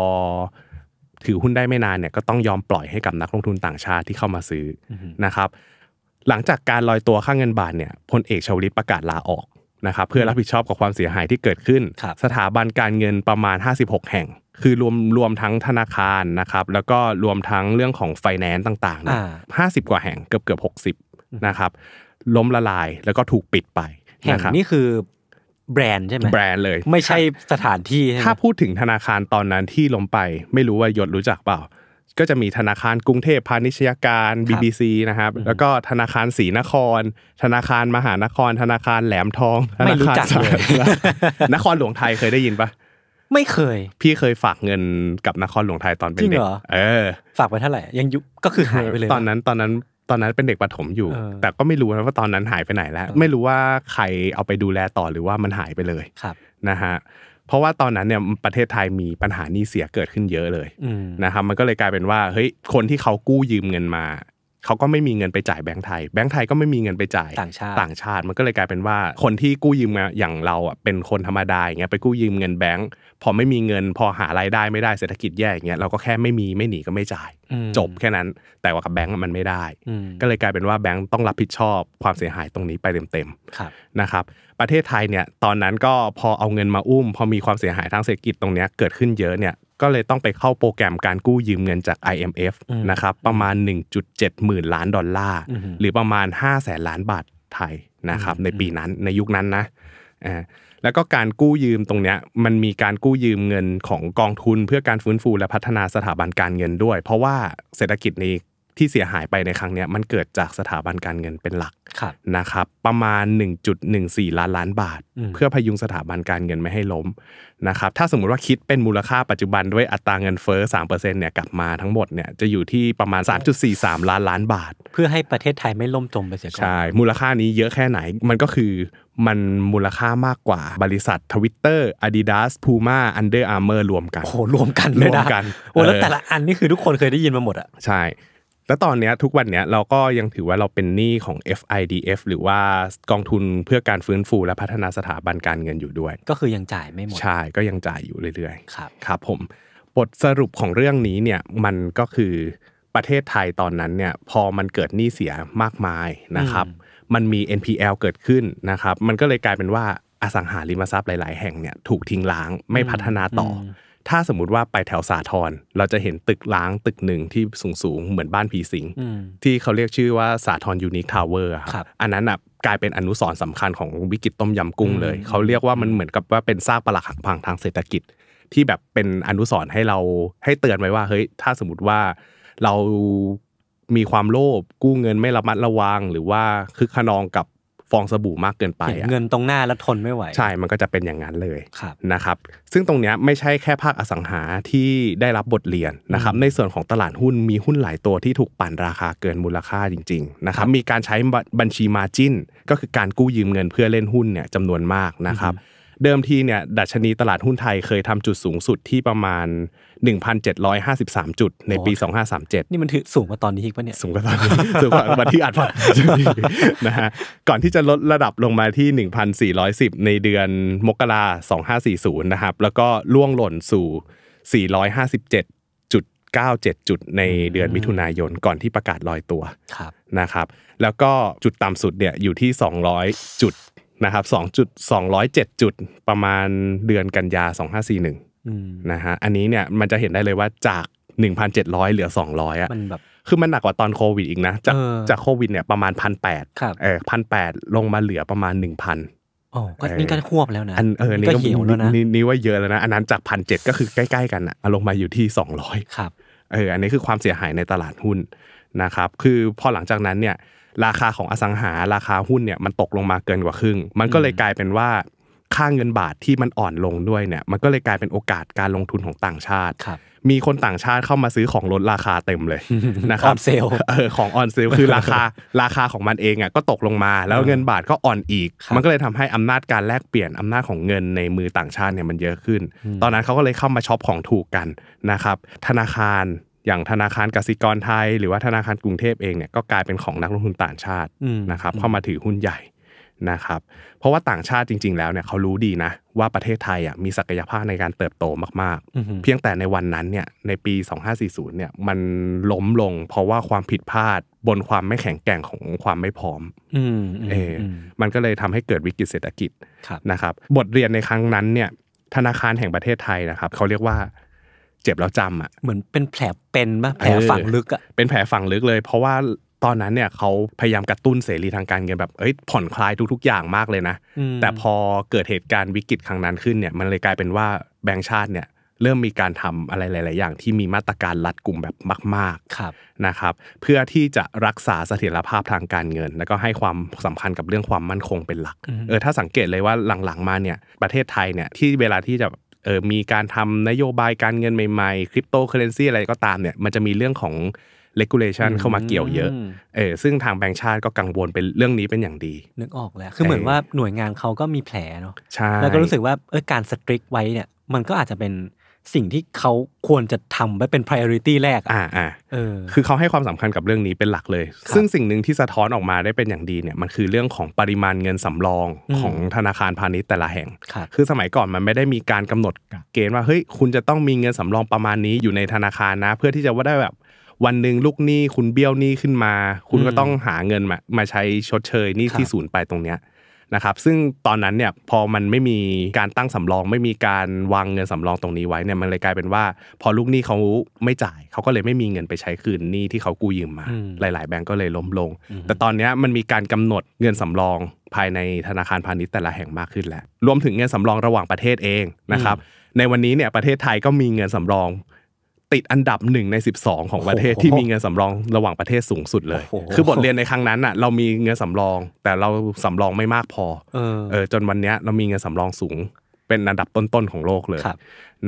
ถือหุ้นได้ไม่นานเนี่ยก็ต้องยอมปล่อยให้กับนักลงทุนต่างชาติที่เข้ามาซื้อนะครับหลังจากการลอยตัวค่างเงินบาทเนี่ยพลเอกชวลิตประกาศลาออกนะครับเพื่อรับผิดชอบกับความเสียหายที่เกิดขึ้น สถาบันการเงินประมาณ 56 แห่ง คือรวมรวมทั้งธนาคารนะครับแล้วก็รวมทั้งเรื่องของไฟแนนซ์ต่างๆนะิบกว่าแห่งเกือบเกือบหกสิบนะครับล้มละลายแล้วก็ถูกปิดไปแห่งนี่คือแบรนด์ใช่ไหมแบรนด์เลยไม่ใช่สถานที่ถ้าพูดถึงธนาคารตอนนั้นที่ลงไปไม่รู้ว่ายศรู้จักเปล่าก็จะมีธนาคารกรุงเทพพาณิชยการ BBC นะครับแล้วก็ธนาคารศรีนคร ธนาคารมหานครธนาคารแหลมทองธนาคารเลยนครหลวงไทยเคยได้ยินปะไม่เคย พี่เคยฝากเงินกับนครหลวงไทยตอนเป็นเด็กเออฝากไปเท่าไหร่ยังยุก็คือหายไปเลยตอนนั้น ตอนนั้น ตอนนั้นเป็นเด็กปฐมอยู่ แต่ก็ไม่รู้นะว่าตอนนั้นหายไปไหนแล้วไม่รู้ว่าใครเอาไปดูแลต่อหรือว่ามันหายไปเลยครับนะฮะเพราะว่าตอนนั้นเนี่ยประเทศไทยมีปัญหานี้เสียเกิดขึ้นเยอะเลยนะครับมันก็เลยกลายเป็นว่าเฮ้ยคนที่เขากู้ยืมเงินมาเขาก็ไม่มีเงินไปจ่ายแบงก์ไทย แบงก์ไทยก็ไม่มีเงินไปจ่ายต่างชาติต่างชาติมันก็เลยกลายเป็นว่า คนที่กู้ยืมมาอย่างเราอ่ะเป็นคนธรรมดาอย่างเงี้ยไปกู้ยืมเงินแบงก์พอไม่มีเงินพอหารายได้ไม่ได้เศรษฐกิจแย่อย่างเงี้ยเราก็แค่ไม่มีไม่หนีก็ไม่จ่าย จบแค่นั้นแต่ว่ากับแบงก์มันไม่ได้ก็เลยกลายเป็นว่าแบงก์ต้องรับผิดชอบความเสียหายตรงนี้ไปเต็มๆนะครับ ประเทศไทยเนี่ยตอนนั้นก็พอเอาเงินมาอุ้ม พอมีความเสียหายทางเศรษฐกิจตรงเนี้ยเกิดขึ้นเยอะเนี่ยก็เลยต้องไปเข้าโปรแกรมการกู้ยืมเงินจาก IMF นะครับประมาณ 1.7หมื่นล้านดอลลาร์หรือประมาณ5แสนล้านบาทไทยนะครับในปีนั้นในยุคนั้นนะแล้วก็การกู้ยืมตรงเนี้ยมันมีการกู้ยืมเงินของกองทุน เพื่อการฟื้นฟูและพัฒนาสถาบันการเงินด้วย เพราะว่าเศรษฐกิจในที่เสียหายไปในครั้งนี้มันเกิดจากสถาบันการเงินเป็นหลักนะครับประมาณ 1.14 ล้านล้านบาท เพื่อพยุงสถาบันการเงินไม่ให้ล้มนะครับถ้าสมมุติว่าคิดเป็นมูลค่าปัจจุบันด้วยอัตราเงินเฟ้อ3%เนี่ยกลับมาทั้งหมดเนี่ยจะอยู่ที่ประมาณ 3.43 ล้านล้านบาท เพื่อให้ประเทศไทยไม่ล่มจมไปเสียก่อนใช่มูลค่านี้เยอะแค่ไหนมันก็คือมันมูลค่ามากกว่าบริษัททวิตเตอร์อาดิดาสพูม่าอันเดอร์อาร์์เมอรรวมกันโอ้รวมกันเลยนะรวมกันโอ้แล้วแต่ละอันนี่คือทุกคนเคยได้ยินมาหมดอ่ะใช่แล้วตอนนี้ทุกวันนี้เราก็ยังถือว่าเราเป็นหนี้ของ FIDF หรือว่ากองทุนเพื่อการฟื้นฟูและพัฒนาสถาบันการเงินอยู่ด้วย ก็คือยังจ่ายไม่หมดใช่ก็ยังจ่ายอยู่เรื่อยๆครับครับผมบทสรุปของเรื่องนี้เนี่ยมันก็คือประเทศไทยตอนนั้นเนี่ยพอมันเกิดหนี้เสียมากมายนะครับ มันมี NPL เกิดขึ้นนะครับ มันก็เลยกลายเป็นว่าอสังหาริมทรัพย์หลายๆแห่งเนี่ยถูกทิ้งล้างไม่พัฒนาต่อถ้าสมมติว่าไปแถวสาทรเราจะเห็นตึกล้างตึกหนึ่งที่สูงๆเหมือนบ้านผีสิงที่เขาเรียกชื่อว่าสาทรยูนิคทาวเวอร์ครับอันนั้นอ่ะกลายเป็นอนุสร์สำคัญของวิกฤตต้มยำกุ้งเลย เขาเรียกว่ามันเหมือนกับว่าเป็นซากปรักหักพังทางเศรษฐกิจ ที่แบบเป็นอนุสร์ให้เราให้เตือนไว้ว่าเฮ้ยถ้าสมมติว่าเรามีความโลภกู้เงินไม่ระมัดระวังหรือว่าคึกขนองกับฟองสบู่มากเกินไปเงินตรงหน้าแล้วทนไม่ไหวใช่ มันก็จะเป็นอย่างนั้นเลยนะครับ ซึ่งตรงนี้ไม่ใช่แค่ภาคอสังหาที่ได้รับบทเรียนนะครับ ในส่วนของตลาดหุ้นมีหุ้นหลายตัวที่ถูกปั่นราคาเกินมูลค่าจริงๆนะครับมีการใช้บัญชีมาจินก็คือการกู้ยืมเงินเพื่อเล่นหุ้นเนี่ยจำนวนมากนะครับเดิมทีเนี่ยดัชนีตลาดหุ้นไทยเคยทำจุดสูงสุดที่ประมาณ 1,753 จุด ในปี 2537 นี่มันถือสูงกว่าตอนนี้อีกปะเนี่ยสูงกว่าตอนนี้สูงกว่าวันที่อัดพอดนะฮะก่อนที่จะลดระดับลงมาที่ 1,410 ในเดือนมกรา2540นะครับแล้วก็ล่วงหล่นสู่457 97 จุด ในเดือนมิถุนายนก่อนที่ประกาศลอยตัวนะครับแล้วก็จุดต่ำสุดเนี่ยอยู่ที่ 200 จุดนะครับสองจุดสองร้อยเจ็ดจุดประมาณเดือนกันยาสองห้าสี่หนึ่งนะฮะอันนี้เนี่ยมันจะเห็นได้เลยว่าจากหนึ่งพันเจ็ดร้อยเหลือสองร้อยอ่ะมันแบบคือมันหนักกว่าตอนโควิดอีกนะจากจากโควิดเนี่ยประมาณพันแปดเออพันแปดลงมาเหลือประมาณหนึ่งพันอ๋อนี่ก็ควบแล้วนะอันเออนี่ก็เหี่ยวแล้วนะนี่ว่าเยอะแล้วนะอันนั้นจากพันเจ็ดก็คือใกล้ๆกันอ่ะลงมาอยู่ที่สองร้อยครับเอออันนี้คือความเสียหายในตลาดหุ้นนะครับคือพอหลังจากนั้นเนี่ยราคาของอสังหาราคาหุ้นเนี่ยมันตกลงมาเกินกว่าครึ่ง มันก็เลยกลายเป็นว่าค่าเงินบาทที่มันอ่อนลงด้วยเนี่ยมันก็เลยกลายเป็นโอกาสการลงทุนของต่างชาติมีคนต่างชาติเข้ามาซื้อของลดราคาเต็มเลยนะครับออนเซลของออนเซลคือราคาราคาของมันเองอ่ะก็ตกลงมา แล้วเงินบาทก็อ่อนอีก มันก็เลยทำให้อำนาจการแลกเปลี่ยนอำนาจของเงินในมือต่างชาติเนี่ยมันเยอะขึ้น ตอนนั้นเขาก็เลยเข้ามาช็อปของถูกกันนะครับ ธนาคารอย่างธนาคารกสิกรไทยหรือว่าธนาคารกรุงเทพเองเนี่ยก็กลายเป็นของนักลงทุนต่างชาตินะครับเข้ามาถือหุ้นใหญ่นะครับเพราะว่าต่างชาติจริง ๆ แล้วเนี่ยเขารู้ดีนะว่าประเทศไทยอ่ะมีศักยภาพในการเติบโตมาก ๆเพียงแต่ในวันนั้นเนี่ยในปี2540เนี่ยมันล้มลง เพราะว่าความผิดพลาด บนความไม่แข็งแกร่งของความไม่พร้อมเออมันก็เลยทำให้เกิดวิกฤตเศรษฐกิจนะครับบทเรียนในครั้งนั้นเนี่ยธนาคารแห่งประเทศไทยนะครับเขาเรียกว่าเจ็บแล้วจำอ่ะเหมือนเป็นแผลเป็นปะแผลฝังลึกอ่ะเป็นแผลฝังลึกเลย เพราะว่าตอนนั้นเนี่ยเขาพยายามกระตุ้นเสรีทางการเงินแบบเอ้ยผ่อนคลายทุกๆอย่างมากเลยนะ แต่พอเกิดเหตุการณ์วิกฤตครั้งนั้นขึ้นเนี่ยมันเลยกลายเป็นว่าแบงค์ชาติเนี่ยเริ่มมีการทำอะไรหลายๆอย่างที่มีมาตรการรัดกลุ่มแบบมากๆนะครับ เพื่อที่จะรักษาเสถียรภาพทางการเงิน แล้วก็ให้ความสำคัญกับเรื่องความมั่นคงเป็นหลักเออถ้าสังเกตเลยว่าหลังๆมาเนี่ยประเทศไทยเนี่ยที่เวลาที่จะเออ มีการทำนโยบายการเงินใหม่ๆ คริปโตเคอเรนซีอะไรก็ตามเนี่ย มันจะมีเรื่องของเลกูเลชันเข้ามาเกี่ยวเยอะ เออซึ่งทางแบงค์ชาติก็กังวลเป็นเรื่องนี้เป็นอย่างดี นึกออกแล้ว คือเหมือนว่าหน่วยงานเขาก็มีแผลเนาะ ใช่ แล้วก็รู้สึกว่าเออการสตริกไว้เนี่ย มันก็อาจจะเป็นสิ่งที่เขาควรจะทำไว้เป็น priority แรก อ่าอ่าเออคือเขาให้ความสำคัญกับเรื่องนี้เป็นหลักเลย ซึ่งสิ่งหนึ่งที่สะท้อนออกมาได้เป็นอย่างดีเนี่ยมันคือเรื่องของปริมาณเงินสำรองของธนาคารพาณิชย์แต่ละแห่งคือสมัยก่อนมันไม่ได้มีการกำหนดเกณฑ์ว่าเฮ้ยคุณจะต้องมีเงินสำรองประมาณนี้อยู่ในธนาคารนะ เพื่อที่จะว่าได้แบบ วันหนึ่งลูกหนี้คุณเบี้ยวหนี้ขึ้นมา คุณก็ต้องหาเงินมามาใช้ชดเชยหนี้ที่ศูนย์ไปตรงเนี้ยนะครับ ซึ่งตอนนั้นเนี่ยพอมันไม่มีการตั้งสำรอง ไม่มีการวางเงินสำรองตรงนี้ไว้เนี่ยมันเลยกลายเป็นว่า พอลูกหนี้เขาไม่จ่ายเขาก็เลยไม่มีเงินไปใช้คืนหนี้ที่เขากู้ยืมมา หลาย ๆ แบงก์ก็เลยล้มลง แต่ตอนนี้มันมีการกำหนดเงินสำรองภายในธนาคารพาณิชย์แต่ละแห่งมากขึ้นแล้วรวมถึงเงินสำรองระหว่างประเทศเองนะครับในวันนี้เนี่ยประเทศไทยก็มีเงินสำรองติดอันดับหนึ่งใน 12 ของประเทศ ที่มีเงินสำรองระหว่างประเทศสูงสุดเลย คือบทเรียนในครั้งนั้นอ่ะเรามีเงินสำรองแต่เราสำรองไม่มากพอ เออจนวันเนี้ยเรามีเงินสำรองสูง เป็นอันดับต้นๆของโลกเลย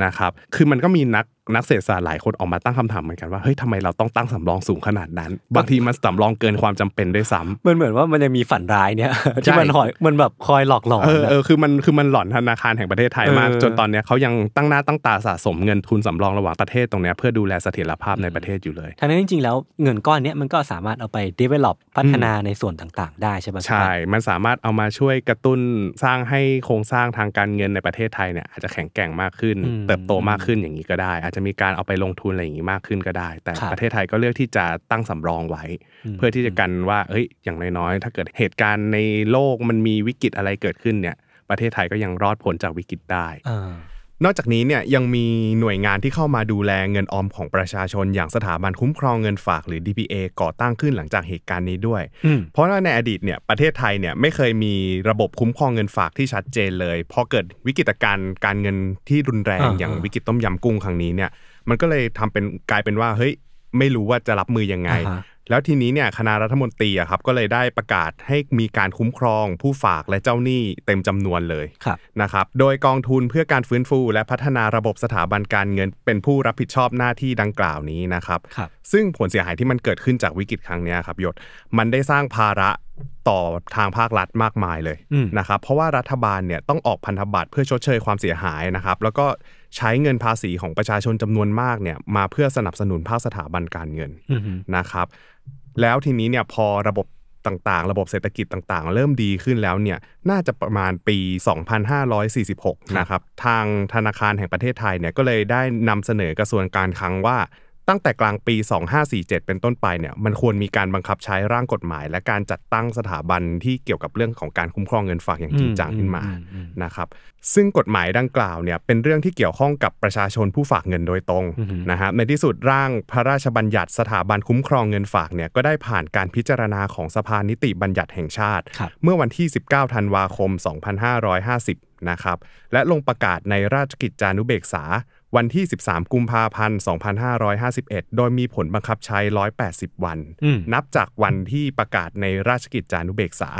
นะครับ คือมันก็มีนักนักเศรษฐศาสตร์หลายคนออกมาตั้งคำถามเหมือนกันว่าเฮ้ยทำไมเราต้องตั้งสำรองสูงขนาดนั้น บางทีมันสำรองเกินความจำเป็นด้วยซ้ำมันเหมือนว่ามันยังมีฝันร้ายเนี่ยที่มันหอยมันแบบคอยหลอกหลอนเออคือมันคือมันหลอนธนาคารแห่งประเทศไทยมากจนตอนนี้เขายังตั้งหน้าตั้งตาสะสมเงินทุนสำรองระหว่างประเทศตรงนี้เพื่อดูแลเสถียรภาพในประเทศอยู่เลยทั้งนั้นจริงๆแล้วเงินก้อนนี้มันก็สามารถเอาไป develop พัฒนาในส่วนต่างๆได้ใช่ไหมใช่ มันสามารถเอามาช่วยกระตุ้นสร้างให้โครงสร้างทางการเงินในประเทศไทยเนี่ยอาจจะแข็งแกร่งมากขึ้น เติบโตมากขึ้นอย่างนี้ก็ได้อาจจะจะมีการเอาไปลงทุนอะไรอย่างนี้มากขึ้นก็ได้ แต่ประเทศไทยก็เลือกที่จะตั้งสำรองไว้ เพื่อที่จะกันว่าเอ้ย อย่างน้อยๆ ถ้าเกิดเหตุการณ์ในโลกมันมีวิกฤตอะไรเกิดขึ้นเนี่ย ประเทศไทยก็ยังรอดพ้นจากวิกฤตได้นอกจากนี้เนี่ยยังมีหน่วยงานที่เข้ามาดูแลเงินออมของประชาชนอย่างสถาบันคุ้มครองเงินฝากหรือ DPA ก่อตั้งขึ้นหลังจากเหตุการณ์นี้ด้วย เพราะว่าในอดีตเนี่ยประเทศไทยเนี่ยไม่เคยมีระบบคุ้มครองเงินฝากที่ชัดเจนเลยพอเกิดวิกฤตการณ์การเงินที่รุนแรงอย่างวิกฤตต้มยำกุ้งครั้งนี้เนี่ยมันก็เลยทำเป็นกลายเป็นว่าเฮ้ยไม่รู้ว่าจะรับมือยังไงแล้วทีนี้เนี่ยคณะรัฐมนตรีครับก็เลยได้ประกาศให้มีการคุ้มครอง ผู้ฝากและเจ้าหนี้เต็มจำนวนเลยนะครับโดยกองทุนเพื่อการฟื้นฟูและพัฒนาระบบสถาบันการเงิน เป็นผู้รับผิดชอบหน้าที่ดังกล่าวนี้นะครับรบซึ่งผลเสียหายที่มันเกิดขึ้นจากวิกฤตครั้งนี้ครับยศมันได้สร้างภาระต่อทางภาครัฐมากมายเลยนะครับเพราะว่ารัฐบาลเนี่ยต้องออกพันธบัตรเพื่อชดเชยความเสียหายนะครับ แล้วก็ใช้เงินภาษีของประชาชนจำนวนมากเนี่ยมาเพื่อสนับสนุนภาคสถาบันการเงินนะครับ แล้วทีนี้เนี่ยพอระบบต่างๆ ระบบเศรษฐกิจต่างๆ เริ่มดีขึ้นแล้วเนี่ยน่าจะประมาณปี2546นะครับ ทางธนาคารแห่งประเทศไทยเนี่ยก็เลยได้นำเสนอกระทรวงการคลังว่าตั้งแต่กลางปี 2547 เป็นต้นไปเนี่ย มันควรมีการบังคับใช้ร่างกฎหมาย และการจัดตั้งสถาบันที่เกี่ยวกับเรื่องของการคุ้มครองเงินฝากอย่างจริงจังขึ้นมานะครับ ซึ่งกฎหมายดังกล่าวเนี่ยเป็นเรื่องที่เกี่ยวข้องกับประชาชนผู้ฝากเงินโดยตรงนะครับในที่สุดร่างพระราชบัญญัติสถาบันคุ้มครองเงินฝากเนี่ยก็ได้ผ่านการพิจารณาของสภานิติบัญญัติแห่งชาติ เมื่อวันที่ 19 ธันวาคม 2550 นะครับ และลงประกาศในราชกิจจานุเบกษาวันที่ 13 กุมภาพันธ์ 2551 โดยมีผลบังคับใช้ 180 วัน นับจากวันที่ประกาศในราชกิจจานุเบกษา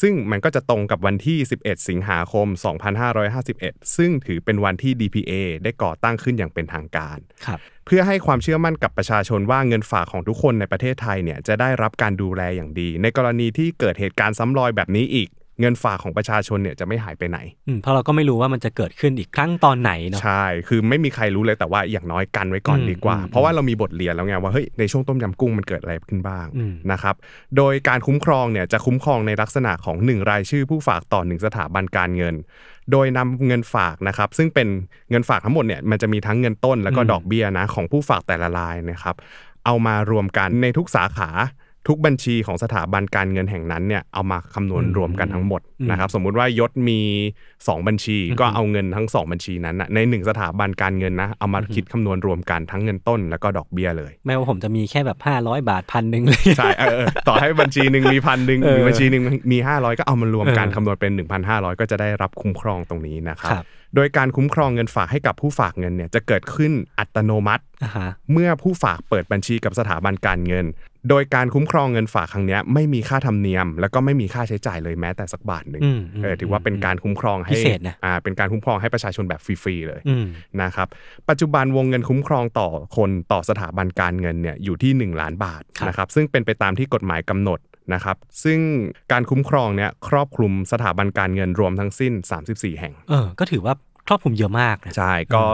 ซึ่งมันก็จะตรงกับวันที่ 11 สิงหาคม 2551 ซึ่งถือเป็นวันที่ DPA ได้ก่อตั้งขึ้นอย่างเป็นทางการรเพื่อให้ความเชื่อมั่นกับประชาชนว่าเงินฝากของทุกคนในประเทศไทยเนี่ยจะได้รับการดูแลอย่างดี ในกรณีที่เกิดเหตุการณ์ซ้ำรอยแบบนี้อีกเงินฝากของประชาชนเนี่ยจะไม่หายไปไหน เพราะเราก็ไม่รู้ว่ามันจะเกิดขึ้นอีกครั้งตอนไหนเนาะ ใช่ คือไม่มีใครรู้เลย แต่ว่าอย่างน้อยกันไว้ก่อนดีกว่า เพราะว่าเรามีบทเรียนแล้วไงว่าเฮ้ยในช่วงต้มยำกุ้งมันเกิดอะไรขึ้นบ้างนะครับ โดยการคุ้มครองเนี่ยจะคุ้มครองในลักษณะของ1รายชื่อผู้ฝากต่อหนึ่งสถาบันการเงิน โดยนำเงินฝากนะครับ ซึ่งเป็นเงินฝากทั้งหมดเนี่ยมันจะมีทั้งเงินต้นแล้วก็ดอกเบี้ยนะของผู้ฝากแต่ละรายนะครับ เอามารวมกันในทุกสาขาทุกบัญชีของสถาบันการเงินแห่งนั้นเนี่ยเอามาคำนวณรวมกันทั้งหมดนะครับสมมุติว่ายศมี 2 บัญชี ก็เอาเงินทั้ง 2 บัญชีนั้นนใน 1 สถาบันการเงินนะเอามาคิดคำนวณรวมกันทั้งเงินต้นแล้วก็ดอกเบี้ยเลยไม่ว่าผมจะมีแค่แบบ 500 บาทพันหนึ่งเลยใช่ต่อให้บัญชีหนึ่งมีพันหนึ่งมีบัญชีหนึ่งมี500ก็เอามารวมกันคำนวณเป็น1,500ก็จะได้รับคุ้มครองตรงนี้นะครับโดยการคุ้มครองเงินฝากให้กับผู้ฝากเงินเนี่ยจะเกิดขึ้นอัตโนมัติเมื่อผู้ฝากเปิดบัญชีกับสถาบันการเงินโดยการคุ้มครองเงินฝากครั้งนี้ไม่มีค่าธรรมเนียม แล้วก็ไม่มีค่าใช้จ่ายเลยแม้แต่สักบาทหนึ่งถือว่าเป็นการคุ้มครองให้พิเศษนะอ่าเป็นการคุ้มครองให้ประชาชนแบบฟรีๆเลยนะครับ ปัจจุบันวงเงินคุ้มครองต่อคนต่อสถาบันการเงินเนี่ยอยู่ที่ 1 ล้านบาทนะครับซึ่งเป็นไปตามที่กฎหมายกำหนดนะครับซึ่งการคุ้มครองเนี่ยครอบคลุมสถาบันการเงินรวมทั้งสิ้น34แห่งเออก็ถือว่าครอบคลุมเยอะมากใช่ก็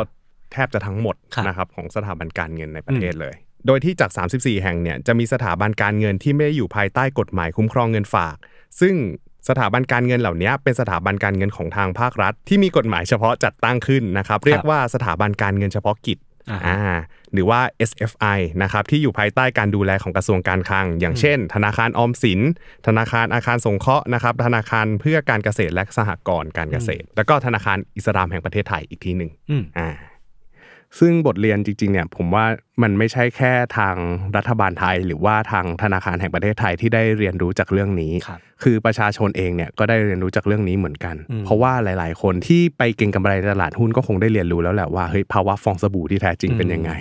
แทบจะทั้งหมดนะครับของสถาบันการเงินในประเทศเลยโดยที่จาก 34 แห่งเนี่ยจะมีสถาบันการเงินที่ไม่ได้อยู่ภายใต้กฎหมายคุ้มครองเงินฝาก ซึ่งสถาบันการเงินเหล่านี้เป็นสถาบันการเงินของทางภาครัฐ ที่มีกฎหมายเฉพาะจัดตั้งขึ้นนะครับ เรียกว่าสถาบันการเงินเฉพาะกิจอ่าหรือว่า SFI นะครับที่อยู่ภายใต้การดูแลของกระทรวงการคลัง อย่างเช่น ธนาคารออมสิน ธนาคารอาคารสงเคราะห์นะครับธนาคารเพื่อการเกษตรและสหกรณ์การเกษตร แล้วก็ธนาคารอิสลามแห่งประเทศไทยอีกทีหนึ่งอ่าซึ่งบทเรียนจริงๆเนี่ยผมว่ามันไม่ใช่แค่ทางรัฐบาลไทย หรือว่าทางธนาคารแห่งประเทศไทยที่ได้เรียนรู้จากเรื่องนี้ คือประชาชนเองเนี่ยก็ได้เรียนรู้จากเรื่องนี้เหมือนกัน เพราะว่าหลาย ๆ คนที่ไปเก่งกำไรในตลาดหุ้นก็คงได้เรียนรู้แล้วแหละว่าเฮ้ยภาวะฟองสบู่ที่แท้จริงเป็นยังไง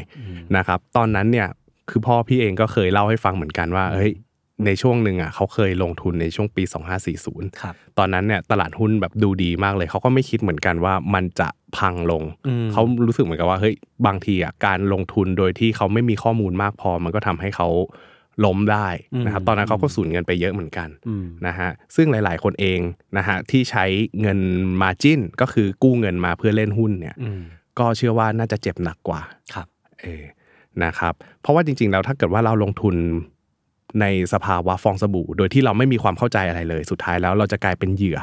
นะครับตอนนั้นเนี่ยคือพ่อพี่เองก็เคยเล่าให้ฟังเหมือนกันว่าเฮ้ยในช่วงหนึ่งอ่ะเขาเคยลงทุนในช่วงปี 2540 ตอนนั้นเนี่ยตลาดหุ้นแบบดูดีมากเลย เขาก็ไม่คิดเหมือนกันว่ามันจะพังลง เขารู้สึกเหมือนกับว่า เฮ้ย บางทีอ่ะ การลงทุนโดยที่เขาไม่มีข้อมูลมากพอ มันก็ทำให้เขาล้มได้นะครับ ตอนนั้นเขาก็สูญเงินไปเยอะเหมือนกันนะฮะ ซึ่งหลายๆคนเองนะฮะที่ใช้เงินมาจิ้นก็คือกู้เงินมาเพื่อเล่นหุ้นเนี่ย ก็เชื่อว่าน่าจะเจ็บหนักกว่าครับเอนะครับ เพราะว่าจริงๆแล้วถ้าเกิดว่าเราลงทุนในสภาวะฟองสบู่โดยที่เราไม่มีความเข้าใจอะไรเลย สุดท้ายแล้วเราจะกลายเป็นเหยื่อ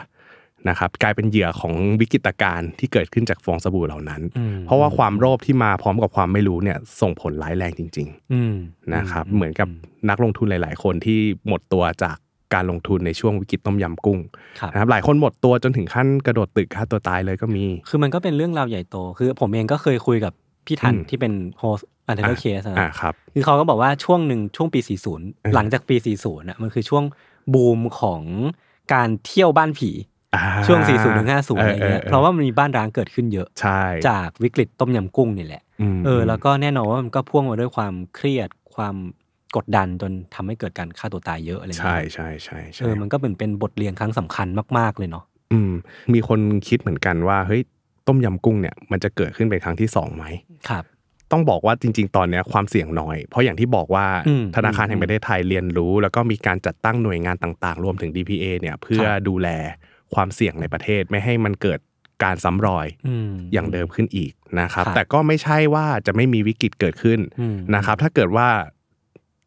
นะครับกลายเป็นเหยื่อของวิกฤตการณ์ที่เกิดขึ้นจากฟองสบู่เหล่านั้น เพราะว่าความโลภที่มาพร้อมกับความไม่รู้เนี่ย ส่งผลร้ายแรงจริงๆนะครับเหมือนกับนักลงทุนหลาย ๆ คนที่หมดตัวจากการลงทุนในช่วงวิกฤตต้มยำกุ้งนะครับหลายคนหมดตัวจนถึงขั้นกระโดดตึกฆ่าตัวตายเลยก็มี คือมันก็เป็นเรื่องราวใหญ่โตคือ ผมเองก็เคยคุยกับพี่ทันที่เป็นโฮสอันเทอร์เคสนะครับคือเขาก็บอกว่าช่วงหนึ่งช่วงปี 40 หลังจากปี40อ่ะมันคือช่วงบูมของการเที่ยวบ้านผีช่วง 40ถึง50อะไรเงี้ยเพราะว่ามันมีบ้านร้างเกิดขึ้นเยอะ จากวิกฤตต้มยำกุ้งนี่แหละ เออ แล้วก็แน่นอนว่ามันก็พ่วงมาด้วยความเครียด ความกดดันจนทำให้เกิดการฆ่าตัวตายเยอะอะไรเงี้ย ใช่ใช่ใช่เออ มันก็เป็นเป็นบทเรียนครั้งสำคัญมากๆเลยเนาะ อืม มีคนคิดเหมือนกันว่าเฮ้ยต้มยำกุ้งเนี่ยมันจะเกิดขึ้นเป็นครั้งที่สองไหมครับ ต้องบอกว่าจริง ๆ ตอนนี้ความเสี่ยงน้อย เพราะอย่างที่บอกว่าธนาคารแห่งประเทศไทยเรียนรู้ แล้วก็มีการจัดตั้งหน่วยงานต่างๆ รวมถึง DPA เนี่ยเพื่อดูแลความเสี่ยงในประเทศไม่ให้มันเกิดการซ้ำรอยอย่างเดิมขึ้นอีกนะครับ แต่ก็ไม่ใช่ว่าจะไม่มีวิกฤตเกิดขึ้นนะครับ ถ้าเกิดว่า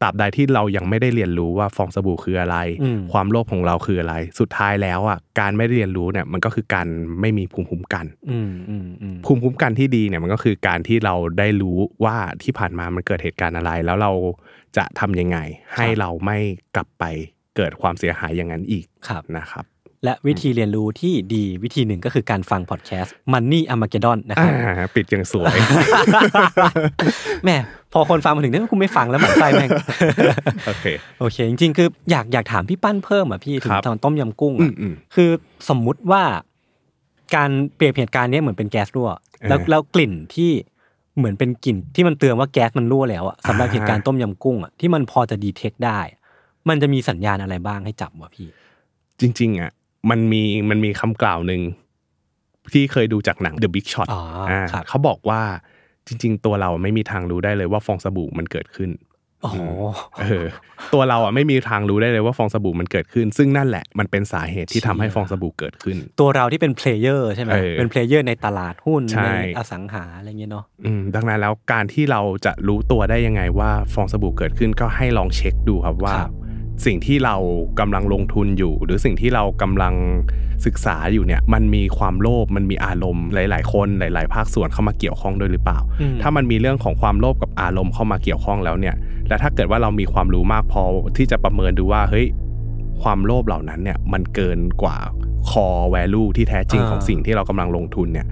ตราบใดที่เรายังไม่ได้เรียนรู้ว่าฟองสบู่คืออะไร ความโลภของเราคืออะไร สุดท้ายแล้วอ่ะการไม่เรียนรู้เนี่ยมันก็คือการไม่มีภูมิคุ้มกันภูมิคุ้มกันที่ดีเนี่ยมันก็คือการที่เราได้รู้ว่าที่ผ่านมา มันเกิดเหตุการณ์อะไร แล้วเราจะทํำยังไงให้เราไม่กลับไปเกิดความเสียหายอย่างนั้นอีกนะครับและวิธีเรียนรู้ที่ดีวิธีหนึ่งก็คือการฟังพอดแคสต์มันนี่อามาเกดอนนะครับปิดอย่างสวยแม่พอคนฟังมาถึงเนี่ยกูไม่ฟังแล้วหมันไสแม่งโอเคโอเค จริงๆ คืออยากอยากถามพี่ปั้นเพิ่มอ่ะพี่ถึงตอนต้มยำกุ้งอ่ะคือสมมุติว่า การเปรียบเหตุการณ์นี้เหมือนเป็นแก๊สรั่วแล้วแล้วกลิ่นที่เหมือนเป็นกลิ่นที่มันเตือนว่าแก๊สมันรั่วแล้วอ่ะสำหรับเหตุการณ์ต้มยำกุ้งอ่ะที่มันพอจะดีเทคได้ มันจะมีสัญญาณอะไรบ้างให้จับวะพี่ จริง ๆอ่ะมันมีมันมีคำกล่าวหนึ่งที่เคยดูจากหนัง The Big Shot อ่าเขาบอกว่าจริง ๆ ตัวเราไม่มีทางรู้ได้เลยว่าฟองสบู่มันเกิดขึ้นอเออ ตัวเราอ่ะไม่มีทางรู้ได้เลยว่าฟองสบู่มันเกิดขึ้น ซึ่งนั่นแหละมันเป็นสาเหตุที่ทำให้ฟองสบู่เกิดขึ้น ตัวเราที่เป็นเพลเยอร์ใช่ไหมเป็นเพลเยอร์ในตลาดหุ้นในอสังหาอะไรเงี้ยเนาะอืม ดังนั้นแล้วการที่เราจะรู้ตัวได้ยังไงว่าฟองสบู่เกิดขึ้นก็ให้ลองเช็คดูครับว่าสิ่งที่เรากำลังลงทุนอยู่หรือสิ่งที่เรากำลังศึกษาอยู่เนี่ย มันมีความโลภมันมีอารมณ์หลาย ๆ คนหลาย ๆ ภาคส่วนเข้ามาเกี่ยวข้องด้วยหรือเปล่า ถ้ามันมีเรื่องของความโลภกับอารมณ์เข้ามาเกี่ยวข้องแล้วเนี่ย และถ้าเกิดว่าเรามีความรู้มากพอที่จะประเมินดูว่าเฮ้ยความโลภเหล่านั้นเนี่ยมันเกินกว่าคอแวลูที่แท้จริงของสิ่งที่เรากำลังลงทุนเนี่ย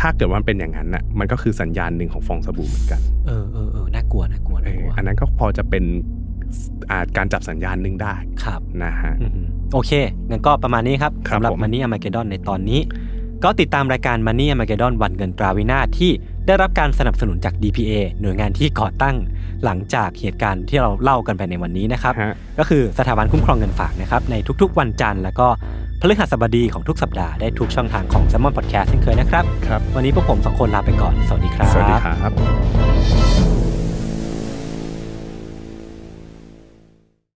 ถ้าเกิดว่ามันเป็นอย่างนั้นน่ะมันก็คือสัญญาณหนึ่งของฟองสบู่เหมือนกันเออเออเออน่ากลัวน่ากลัวอันนั้นก็พอจะเป็นการจับสัญญาณนึงได้ครับนะฮะโอเคงั้นก็ประมาณนี้ครับสำหรับมันนี่อเมาิกดอนในตอนนี้ ก็ติดตามรายการมันนี่อมาเกดอนวันเงินตราวินาที่ได้รับการสนับสนุนจาก DPA หน่วยงานที่ก่อตั้งหลังจากเหตุการณ์ที่เราเล่ากันไปในวันนี้นะครับก็คือสถาบันคุ้มครองเงินฝากนะครับในทุก ๆวันจันทร์แล้วก็พฤหัสบดีของทุกสัปดาห์ได้ทุกช่องทางของ s ซอนพอดแคสต์เช่นเคยนะครับครับ วันนี้พวกผมสองคนลาไปก่อน สวัสดีครับสวัสดีครับ